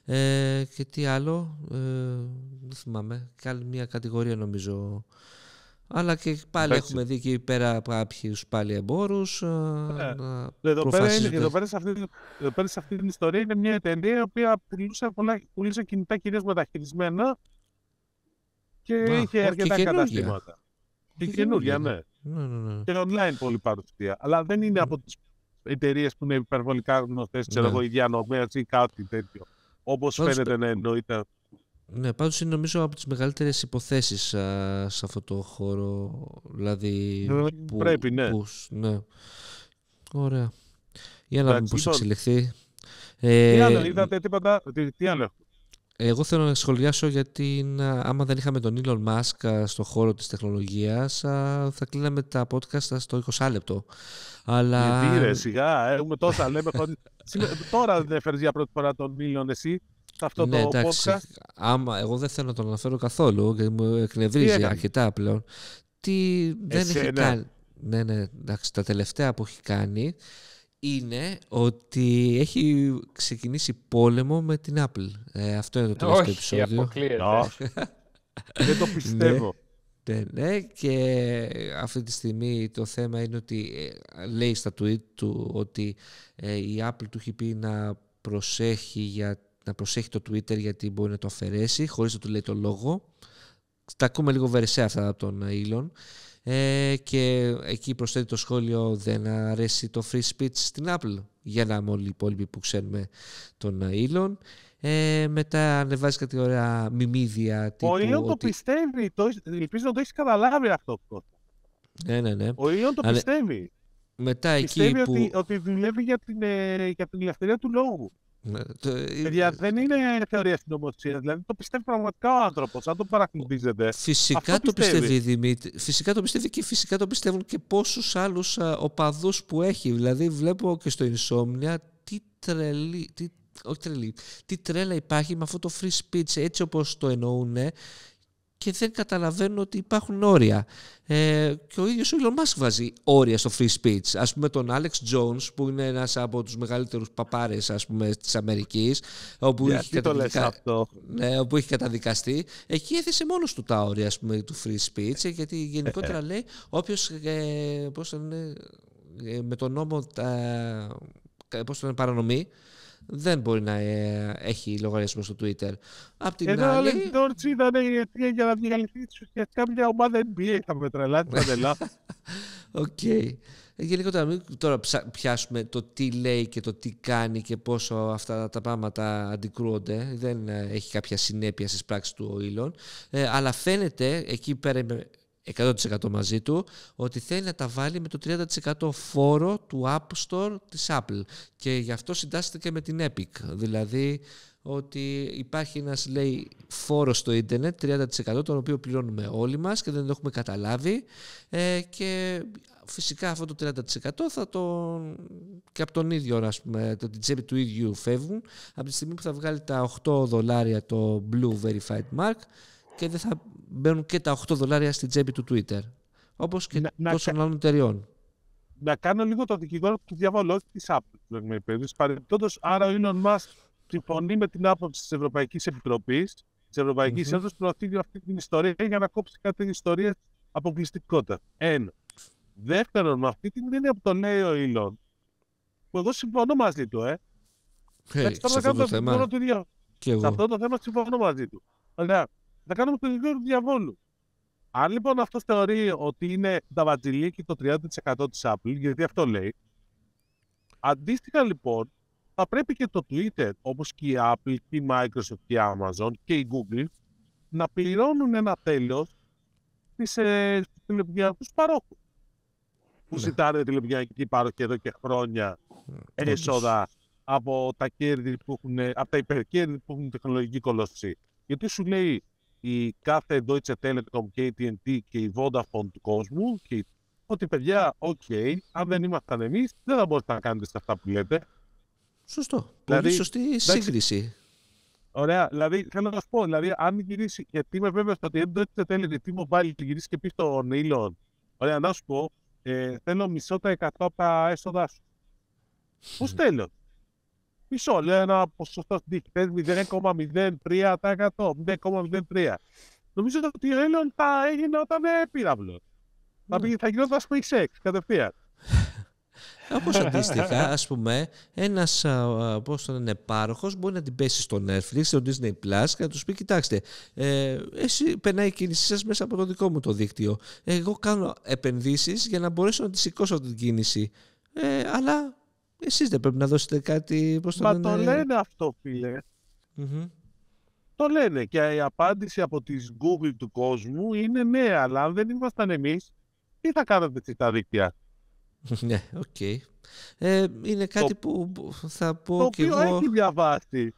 ε, και τι άλλο. Ε, δεν θυμάμαι. άλλη μια κατηγορία νομίζω αλλά και πάλι έχουμε δει και πέρα κάποιους πάλι εμπόρους. Ε, ναι. ε, εδώ, εδώ, σε αυτή, εδώ πέρα αυτή την ιστορία είναι μια εταιρεία η οποία πουλούσε, πολλά, πουλούσε κινητά κυρίως μεταχειρισμένα και είχε αρκετά καταστήματα. Και, και καινούργια, ναι. ναι. Ναι, ναι, ναι. Και online πολύ παρουσία. Αλλά δεν είναι από τις εταιρείες που είναι υπερβολικά γνωστές, ξέρω ναι. εγώ, η ή κάτι τέτοιο. Όπως φαίνεται να εννοείται. Ναι, πάντως είναι νομίζω από τις μεγαλύτερες υποθέσεις σε αυτό το χώρο. Δηλαδή, ε, που, πρέπει, ναι. Που, ναι. Ωραία. Για να δούμε πώς λοιπόν, εξελιχθεί. Ε, τι άλλο, ε, είδατε τίποτα, τι, άλλο. Εγώ θέλω να σχολιάσω γιατί άμα δεν είχαμε τον Elon Musk στο χώρο της τεχνολογίας θα κλείναμε τα podcast στο 20 λεπτό. Αλλά... Γιατί ρε, σιγά, έχουμε τόσα λέμε. Τώρα δεν έφερες για πρώτη φορά τον Elon εσύ αυτό ναι, το podcast. Άμα, εγώ δεν θέλω να τον αναφέρω καθόλου γιατί μου εκνευρίζει αρκετά πλέον. Τι δεν έχει κάνει. Ναι, ναι, εντάξει, τα τελευταία που έχει κάνει είναι ότι έχει ξεκινήσει πόλεμο με την Apple. Ε, αυτό είναι το τελευταίο Όχι, επεισόδιο. Αποκλείεται. δεν το πιστεύω. Ναι, ναι, ναι, και αυτή τη στιγμή το θέμα είναι ότι ε, λέει στα tweet του ότι ε, η Apple του έχει πει να προσέχει για να προσέχει το Twitter γιατί μπορεί να το αφαιρέσει χωρίς να του λέει το λόγο. Τα ακούμε λίγο βερεσέ αυτά από τον Elon. Ε, και εκεί προσθέτει το σχόλιο δεν αρέσει το free speech στην Apple για να είμαι όλοι οι υπόλοιποι που ξέρουμε τον Elon. Ε, μετά ανεβάζει κάτι ωραία μιμίδια. Τύπου, ο το το πιστεύει. Το, ελπίζω να το έχεις καταλάβει αυτό. Ναι, ναι, ναι. Ο Elon το πιστεύει. Μετά πιστεύει εκεί που... ότι, δουλεύει για την, ε, για την ελευθερία του λόγου. Ναι, Παιδιά, δεν είναι θεωρία συνωμοσία. Δηλαδή το πιστεύει πραγματικά ο άνθρωπος. Αν το παρακολουθήσετε. Φυσικά το πιστεύει. Δημήτρη. Φυσικά το πιστεύει και φυσικά το πιστεύουν και πόσους άλλους οπαδούς που έχει. Δηλαδή βλέπω και στο Insomnia τι τρελή. Τι, όχι τρελή. Τι τρέλα υπάρχει με αυτό το free speech έτσι όπως το εννοούν και δεν καταλαβαίνουν ότι υπάρχουν όρια. Ε, και ο ίδιος ο Elon Musk βάζει όρια στο free speech. Ας πούμε τον Alex Jones που είναι ένας από τους μεγαλύτερους παπάρες ας πούμε της Αμερικής όπου, είχε ναι, έχει, καταδικαστεί. Εκεί έθεσε μόνος του τα όρια ας πούμε του free speech ε, γιατί γενικότερα ε, ε. λέει όποιος ε, πώς είναι, με τον νόμο τα, πώς το είναι, παρανομή δεν μπορεί να ε, έχει λογαριασμό στο Twitter. Απ' την άλλη... ο Άλεξ ήταν για να διαλυθείς ουσιαστικά μια ομάδα NBA θα με τρελάτε, θα Οκ. Ε, γενικότερα, μην τώρα πιάσουμε το τι λέει και το τι κάνει και πόσο αυτά τα πράγματα αντικρούονται. Δεν ε, έχει κάποια συνέπεια στις πράξεις του ο αλλά φαίνεται, εκεί πέρα 100% μαζί του ότι θέλει να τα βάλει με το 30% φόρο του App Store της Apple και γι' αυτό συντάσσεται και με την Epic δηλαδή ότι υπάρχει ένας λέει φόρος στο ίντερνετ 30% τον οποίο πληρώνουμε όλοι μας και δεν το έχουμε καταλάβει ε, και φυσικά αυτό το 30% θα το και από τον ίδιο ας πούμε, το, την τσέπη του ίδιου φεύγουν από τη στιγμή που θα βγάλει τα 8 δολάρια το Blue Verified Mark και δεν θα μπαίνουν και τα 8 δολάρια στην τσέπη του Twitter. Όπως και να, τόσων να... άλλων εταιριών. Να κάνω λίγο το δικηγόρο του διαβόλου, όχι της Apple, με περίπτωση. Παρεμπιπτόντως, άρα ο Elon Musk συμφωνεί με την άποψη της Ευρωπαϊκής Επιτροπής, της Ευρωπαϊκής mm-hmm. Ένωση, προωθεί αυτή την ιστορία για να κόψει κάτι ιστορία αποκλειστικότητα. Ένα. Δεύτερον, με αυτή την έννοια από το νέο ο Elon, που εγώ συμφωνώ μαζί του, ε. Hey, σε αυτό το θέμα. Του Σε αυτό το θέμα συμφωνώ μαζί του. Ωραία να κάνουμε το δικό του διαβόλου. Αν λοιπόν αυτό θεωρεί ότι είναι τα και το 30% της Apple, γιατί αυτό λέει, αντίστοιχα λοιπόν θα πρέπει και το Twitter, όπως και η Apple, και η Microsoft, και η Amazon και η Google, να πληρώνουν ένα τέλος στου ε, παρόχους. Που ναι. ζητάνε τηλεπικοινωνική παρόχη εδώ και χρόνια ε, ναι. έσοδα από τα κέρδη που έχουν, ε, υπερκέρδη έχουν τεχνολογική κολοσσή. Γιατί σου λέει, η κάθε Deutsche Telekom και η και η Vodafone του κόσμου και ότι παιδιά, οκ, okay, αν δεν ήμασταν εμείς, δεν θα μπορούσατε να κάνετε σε αυτά που λέτε. Σωστό. Δηλαδή, Πολύ σωστή σύγκριση. Ωραία. Δηλαδή, θέλω να σα πω, δηλαδή, αν γυρίσει, γιατί είμαι βέβαιος ότι αν Deutsche Telekom, τι mobile γυρίσει και πει στον Elon, ωραία, να σου πω, ε, θέλω μισό τα εκατό από τα έσοδά σου. Πώς θέλω. Μισό, λέω ένα ποσοστό δίκτυα, 0,03%. 0,03. Νομίζω ότι ο Έλλον θα έγινε όταν πύραυλο. Θα, mm. θα γινόταν SpaceX κατευθείαν. Ε, Όπως αντίστοιχα, ας πούμε, ένας πάροχος μπορεί να την πέσει στο Netflix, στο Disney Plus και να τους πει: Κοιτάξτε, ε, εσύ περνάει η κίνησή σας μέσα από το δικό μου το δίκτυο. Εγώ κάνω επενδύσεις για να μπορέσω να τη σηκώσω την κίνηση. Ε, αλλά εσείς δεν πρέπει να δώσετε κάτι... Πώς το Μα το λένε αυτό, Το λένε. Και η απάντηση από τις Google του κόσμου είναι ναι, αλλά αν δεν ήμασταν εμείς, τι θα κάνατε εσείς τα δίκτυα. ναι, οκ. Okay. Ε, είναι κάτι που θα πω το και εγώ... οποίο έχει μια βάση.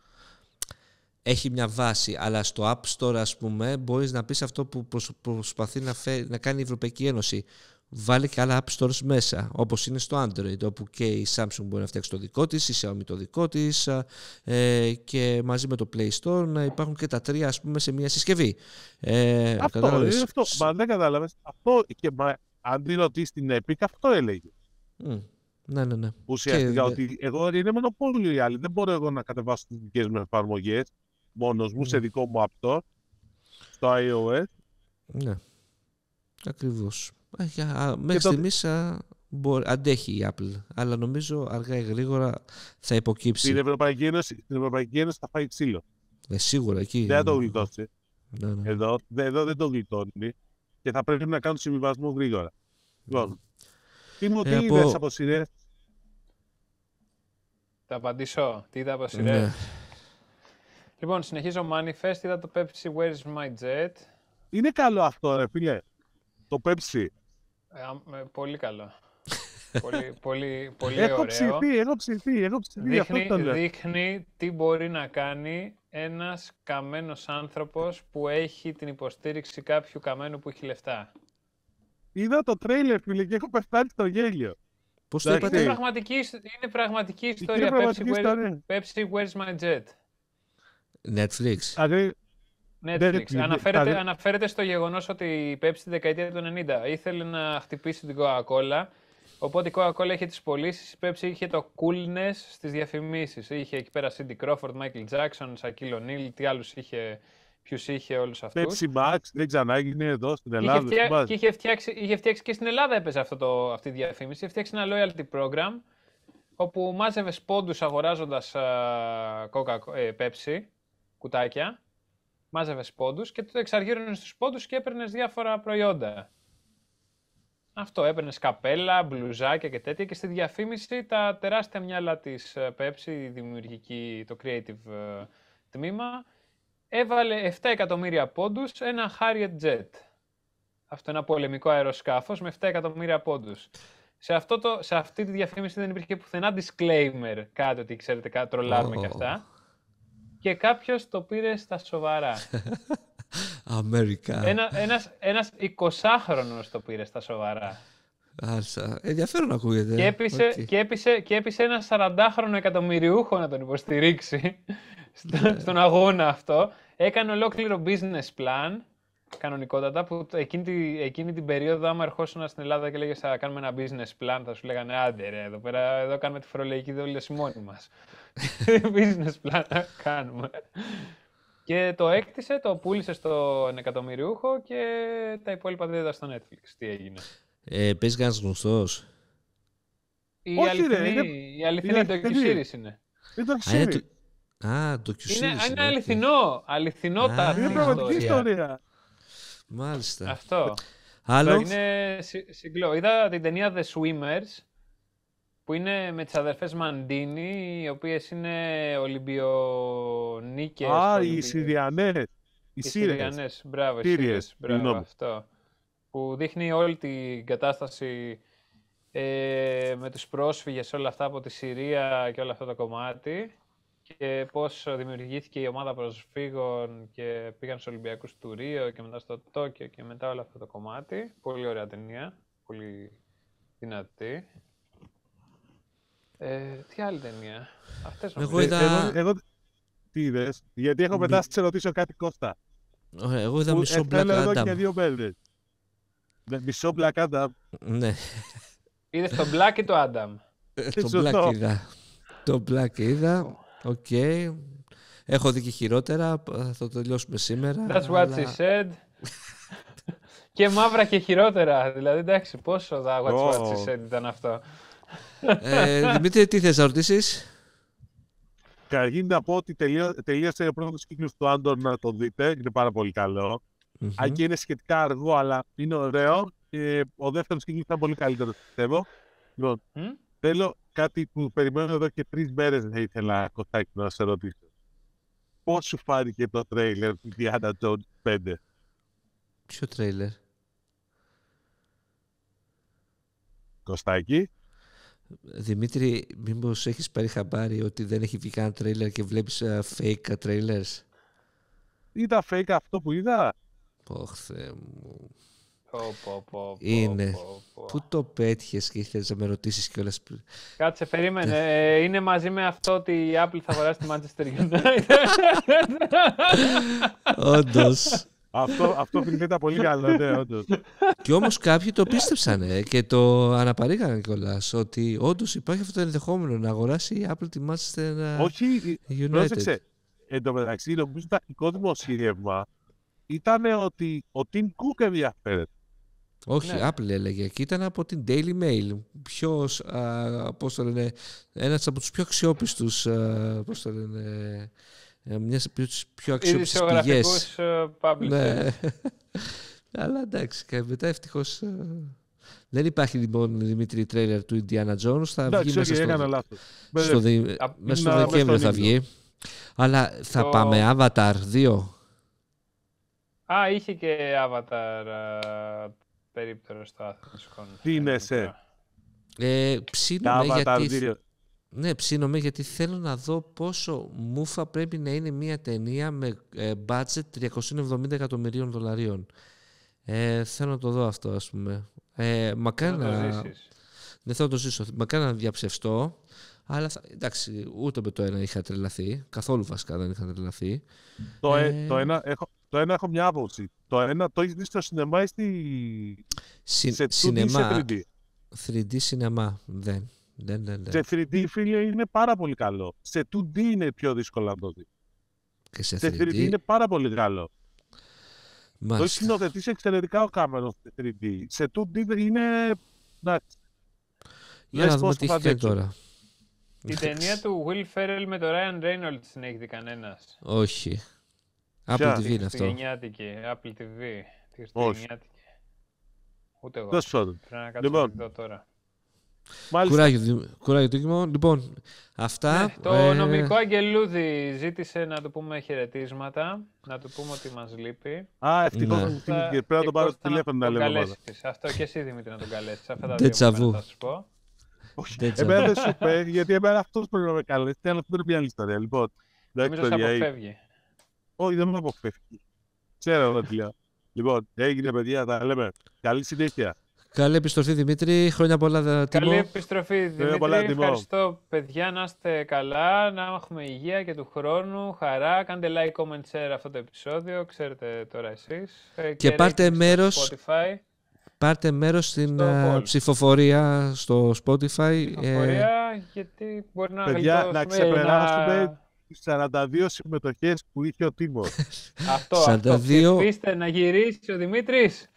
Έχει μια βάση, αλλά στο App Store, ας πούμε, μπορείς να πεις αυτό που προσπαθεί να κάνει η Ευρωπαϊκή Ένωση βάλει και άλλα App Stores μέσα, όπως είναι στο Android, όπου και η Samsung μπορεί να φτιάξει το δικό της, η Xiaomi το δικό της ε, και μαζί με το Play Store να υπάρχουν και τα τρία, ας πούμε, σε μια συσκευή. Ε, αυτό, είναι αυτό. Μα δεν κατάλαβες. Αυτό και μα, αντί να ρωτήσεις την Epic, αυτό έλεγε. Mm. Ναι, ναι, ναι. Ουσιαστικά ότι εγώ είναι μονοπόλιο οι άλλοι. Δεν μπορώ εγώ να κατεβάσω τις δικές μου εφαρμογές Μόνος μου σε δικό μου App Store, στο iOS. Ναι. Ακριβώς. Ε, μέχρι στιγμή αντέχει η Apple. Αλλά νομίζω αργά ή γρήγορα θα υποκύψει. Στην Ευρωπαϊκή Ένωση, στην Ευρωπαϊκή Ένωση θα φάει ξύλο. Ε, σίγουρα εκεί. Δεν θα το γλιτώσει. Ναι, ναι. Εδώ, εδώ δεν το γλιτώνει και θα πρέπει να κάνουν συμβιβασμό γρήγορα. Λοιπόν. μου, τι ε, από... από σειρές. Θα απαντήσω. Τι είδα από σειρές. Ναι. Λοιπόν, συνεχίζω Manifest. Είδα το Pepsi Where's My Jet. Είναι καλό αυτό, ρε φίλε. Το Pepsi. Ε, ε, πολύ καλό. πολύ, πολύ, πολύ έχω ωραίο. Ψηθεί, έχω ψηθεί, έχω Δείχνει, τι μπορεί να κάνει ένας καμένος άνθρωπος που έχει την υποστήριξη κάποιου καμένου που έχει λεφτά. Είδα το τρέιλερ, φίλε, και έχω πεθάνει στο γέλιο. Πώς το είπατε. Είναι πραγματική, είναι πραγματική ιστορία. Είναι Pepsi, Where, Pepsi, Where's My Jet. Netflix. Netflix. Αναφέρεται, στο γεγονός ότι η Pepsi τη δεκαετία του 90 ήθελε να χτυπήσει την Coca-Cola. Οπότε η Coca-Cola είχε τις πωλήσεις, η Pepsi είχε το coolness στις διαφημίσεις. Είχε εκεί πέρα Cindy Crawford, Michael Jackson, Shaquille O'Neal, τι άλλους είχε, ποιους είχε όλους αυτούς. Pepsi Max, δεν ξανά έγινε εδώ στην Ελλάδα. Είχε, και είχε, φτιάξει, είχε και στην Ελλάδα έπαιζε αυτό το, αυτή η διαφήμιση. Είχε φτιάξει ένα loyalty program όπου μάζευες πόντους αγοράζοντας uh, Coca- ε, Pepsi κουτάκια μάζευες πόντους και το εξαργύρωνες στους πόντους και έπαιρνες διάφορα προϊόντα. Αυτό, έπαιρνες καπέλα, μπλουζάκια και τέτοια και στη διαφήμιση τα τεράστια μυαλά της ε, Pepsi, η δημιουργική, το creative ε, τμήμα, έβαλε 7 εκατομμύρια πόντους ένα Harriet Jet. Αυτό είναι ένα πολεμικό αεροσκάφος με 7 εκατομμύρια πόντους. Σε, αυτό το, σε αυτή τη διαφήμιση δεν υπήρχε πουθενά disclaimer κάτι ότι ξέρετε, κάτι τρολάρουμε και αυτά και κάποιος το πήρε στα σοβαρά. Αμερικά. Ένα, ένας, ένας 20χρονος το πήρε στα σοβαρά. Άλσα. Ενδιαφέρον ακούγεται. Και έπεισε, okay. ενα ένα 40χρονο εκατομμυριούχο να τον υποστηρίξει ναι. στον αγώνα αυτό. Έκανε ολόκληρο business plan. Κανονικότατα, που εκείνη, εκείνη την περίοδο, άμα ερχόσουν στην Ελλάδα και λέγες θα κάνουμε ένα business plan, θα σου λέγανε άντε ρε, εδώ πέρα εδώ κάνουμε τη φορολογική δόλυση μόνοι μας. business plan να κάνουμε. και το έκτισε, το πούλησε στον εκατομμυριούχο και τα υπόλοιπα δεν είδα στο Netflix. Τι έγινε. Ε, Πες κανένας γνωστός. Η Όχι, αληθινή, η αληθινή, το είναι. Α, το είναι, είναι αληθινό. Αληθινό τα Είναι πραγματική ιστορία. Αυτό. Άλλο. είναι συγκλώ. Είδα την ταινία The Swimmers που είναι με τις αδερφές Μαντίνη, οι οποίες είναι Ολυμπιονίκες. Α, οι Συριανές. Οι Σύριανες, μπράβο, αυτό. Που δείχνει όλη την κατάσταση ε, με τους πρόσφυγες, όλα αυτά από τη Συρία και όλο αυτό το κομμάτι και πώς δημιουργήθηκε η ομάδα προσφύγων και πήγαν στους ολυμπιακούς του Ρίο και μετά στο Τόκιο και μετά όλο αυτό το κομμάτι. Πολύ ωραία ταινία, πολύ δυνατή. Ε, τι άλλη ταινία. Αυτές εγώ, είδα... Ε, εγώ, εγώ, Τι είδες. γιατί έχω μετά να σε ρωτήσω κάτι Κώστα. εγώ είδα ναι, μισό Black εδώ και δύο Μισό Black Ναι. Είδες τον Black ή το Άνταμ. Ε, το Black είδα. Το Black είδα. Οκ. Okay. Έχω δει και χειρότερα. Θα το τελειώσουμε σήμερα. That's what she said. και μαύρα και χειρότερα. Δηλαδή, εντάξει, πόσο the That's what she said ήταν αυτό. ε, Δημήτρη, τι θες να ρωτήσεις? Καταρχήν να πω ότι τελείω, τελείωσε ο πρώτος κύκλος του Άντων να το δείτε. Είναι πάρα πολύ καλό. Αν και είναι σχετικά αργό, αλλά είναι ωραίο. Ε, ο δεύτερος κύκλος ήταν πολύ καλύτερος, πιστεύω. Λοιπόν, θέλω, κάτι που περιμένω εδώ και τρεις μέρες να ήθελα κοστάκι να σε ρωτήσω. Πώς σου φάνηκε το τρέιλερ του Diana Jones 5. Ποιο τρέιλερ. Κωστάκι. Δημήτρη, μήπως έχεις πάρει χαμπάρι ότι δεν έχει βγει καν τρέιλερ και βλέπεις uh, ε, fake trailers. Είδα fake αυτό που είδα. Ωχ, μου. Είναι. Πού το πέτυχες και ήθελες να με ρωτήσεις κιόλας. Κάτσε, περίμενε. Ναι. Ε, είναι μαζί με αυτό ότι η Apple θα αγοράσει τη Manchester United. Όντως. Αυτό, αυτό ήταν πολύ καλό, Και όντως. όμως κάποιοι το πίστεψαν και το αναπαρήγαγαν κιόλας ότι όντως υπάρχει αυτό το ενδεχόμενο να αγοράσει η Apple τη Manchester Όχι, United. πρόσεξε. Εν τω μεταξύ, νομίζω το δημοσίευμα ήταν ότι ο Tim Cook ενδιαφέρεται. Όχι, ναι. Apple έλεγε. Και ήταν από την Daily Mail. Ποιος, πώς το λένε, ένας από τους πιο αξιόπιστους. Πώς το λένε, ε, μιας από τις πιο αξιόπιστε πηγέ. Ε, ναι. Αλλά εντάξει, και μετά ευτυχώς. Ε, δεν υπάρχει λοιπόν Δημήτρη τρέλερ του Ιντιάνα Jones. Θα βγει μέσα στο, στο, μέσα στο Δεκέμβριο θα βγει. Αλλά θα το... πάμε Avatar 2. Α, είχε και Avatar περίπτερος στο Athens Τι είναι σε. Ε, ψήνομαι γιατί... Ναι, ψήνομαι γιατί θέλω να δω πόσο μούφα πρέπει να είναι μια ταινία με ε, budget 370 εκατομμυρίων δολαρίων. Ε, θέλω να το δω αυτό, ας πούμε. Ε, μακάρι να... Ναι, θέλω να το ζήσω. Μακάρι να διαψευστώ. Αλλά εντάξει, ούτε με το ένα είχα τρελαθεί. Καθόλου βασικά δεν είχα τρελαθεί. Το, ε, ε το, ένα, έχω, το ένα έχω μια άποψη. Το ένα το έχεις δει στο σινεμά ή στη. Συ, σε 2 2D, σε 3D. 3D σινεμά. Δεν. Δεν, δεν, δεν. Σε 3D, φίλε, είναι πάρα πολύ καλό. Σε 2D είναι πιο δύσκολο να το δεις. Και σε 3D... σε 3D είναι πάρα πολύ καλό. Μάλιστα. Το έχει συνοθετήσει εξαιρετικά ο Κάμερον σε 3D. Σε 2D είναι. Να... Για να δούμε τι έχει τώρα. Η ταινία του Will Ferrell με τον Ryan Reynolds την έχει δει κανένας. Όχι. Apple TV είναι αυτό. Χριστουγεννιάτικη. Apple TV. Όχι. Ούτε εγώ. Τέλος πάντων. Πρέπει να κάτσω εδώ λοιπόν. τώρα. Κουράγιο, κουράγιο Τούκιμο. Λοιπόν, αυτά. Ναι, το ε... νομικό αγγελούδι ζήτησε να του πούμε χαιρετίσματα, να του πούμε ότι μας λείπει. Α, ευτυχώς ναι. Πρέπει να τον πάρω το τηλέφωνο να λέμε. Αυτό και εσύ Δημήτρη να τον καλέσει. Αυτά τα δύο θα σου πω. Όχι. Εμένα δεν σου πέφτει, γιατί εμένα αυτός πρέπει να με καλέσει. αυτό αυτό δεν είναι ιστορία. Λοιπόν, Νομίζω αποφεύγει. Όχι, δεν με αποφεύγει. Ξέρω εγώ τι λέω. Λοιπόν, έγινε παιδιά, τα λέμε. Καλή συνέχεια. Καλή επιστροφή Δημήτρη, χρόνια πολλά Τιμό. Καλή επιστροφή Δημήτρη, πολλά, ευχαριστώ παιδιά, να είστε καλά, να έχουμε υγεία και του χρόνου, χαρά, κάντε like, comment, share αυτό το επεισόδιο, ξέρετε τώρα εσείς. Ε, και, και πάρτε μέρος. Spotify πάρτε μέρος στην ε, ψηφοφορία στο Spotify. Ε, ψηφοφορία, ε... γιατί μπορεί να Παιδιά, να ξεπεράσουμε 42 συμμετοχές που είχε ο Τίμος. αυτό, 42... αυτό. Ψηφίστε να γυρίσει ο Δημήτρης.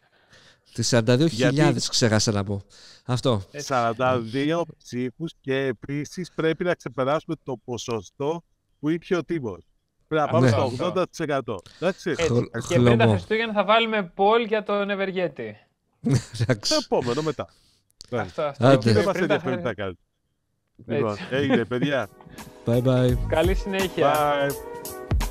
Τις 42.000 Γιατί... ξέχασα να πω. Αυτό. 42 ψήφους και επίσης πρέπει να ξεπεράσουμε το ποσοστό που είχε ο Τίμος. Πρέπει να πάμε ναι. στο 80%. και πριν τα Χριστούγεννα θα βάλουμε πόλ για τον Ευεργέτη. Το επόμενο μετά. Αυτά, Δεν μας ενδιαφέρει τα κάτι. Λοιπόν, έγινε παιδιά. Bye bye. Καλή συνέχεια. Bye.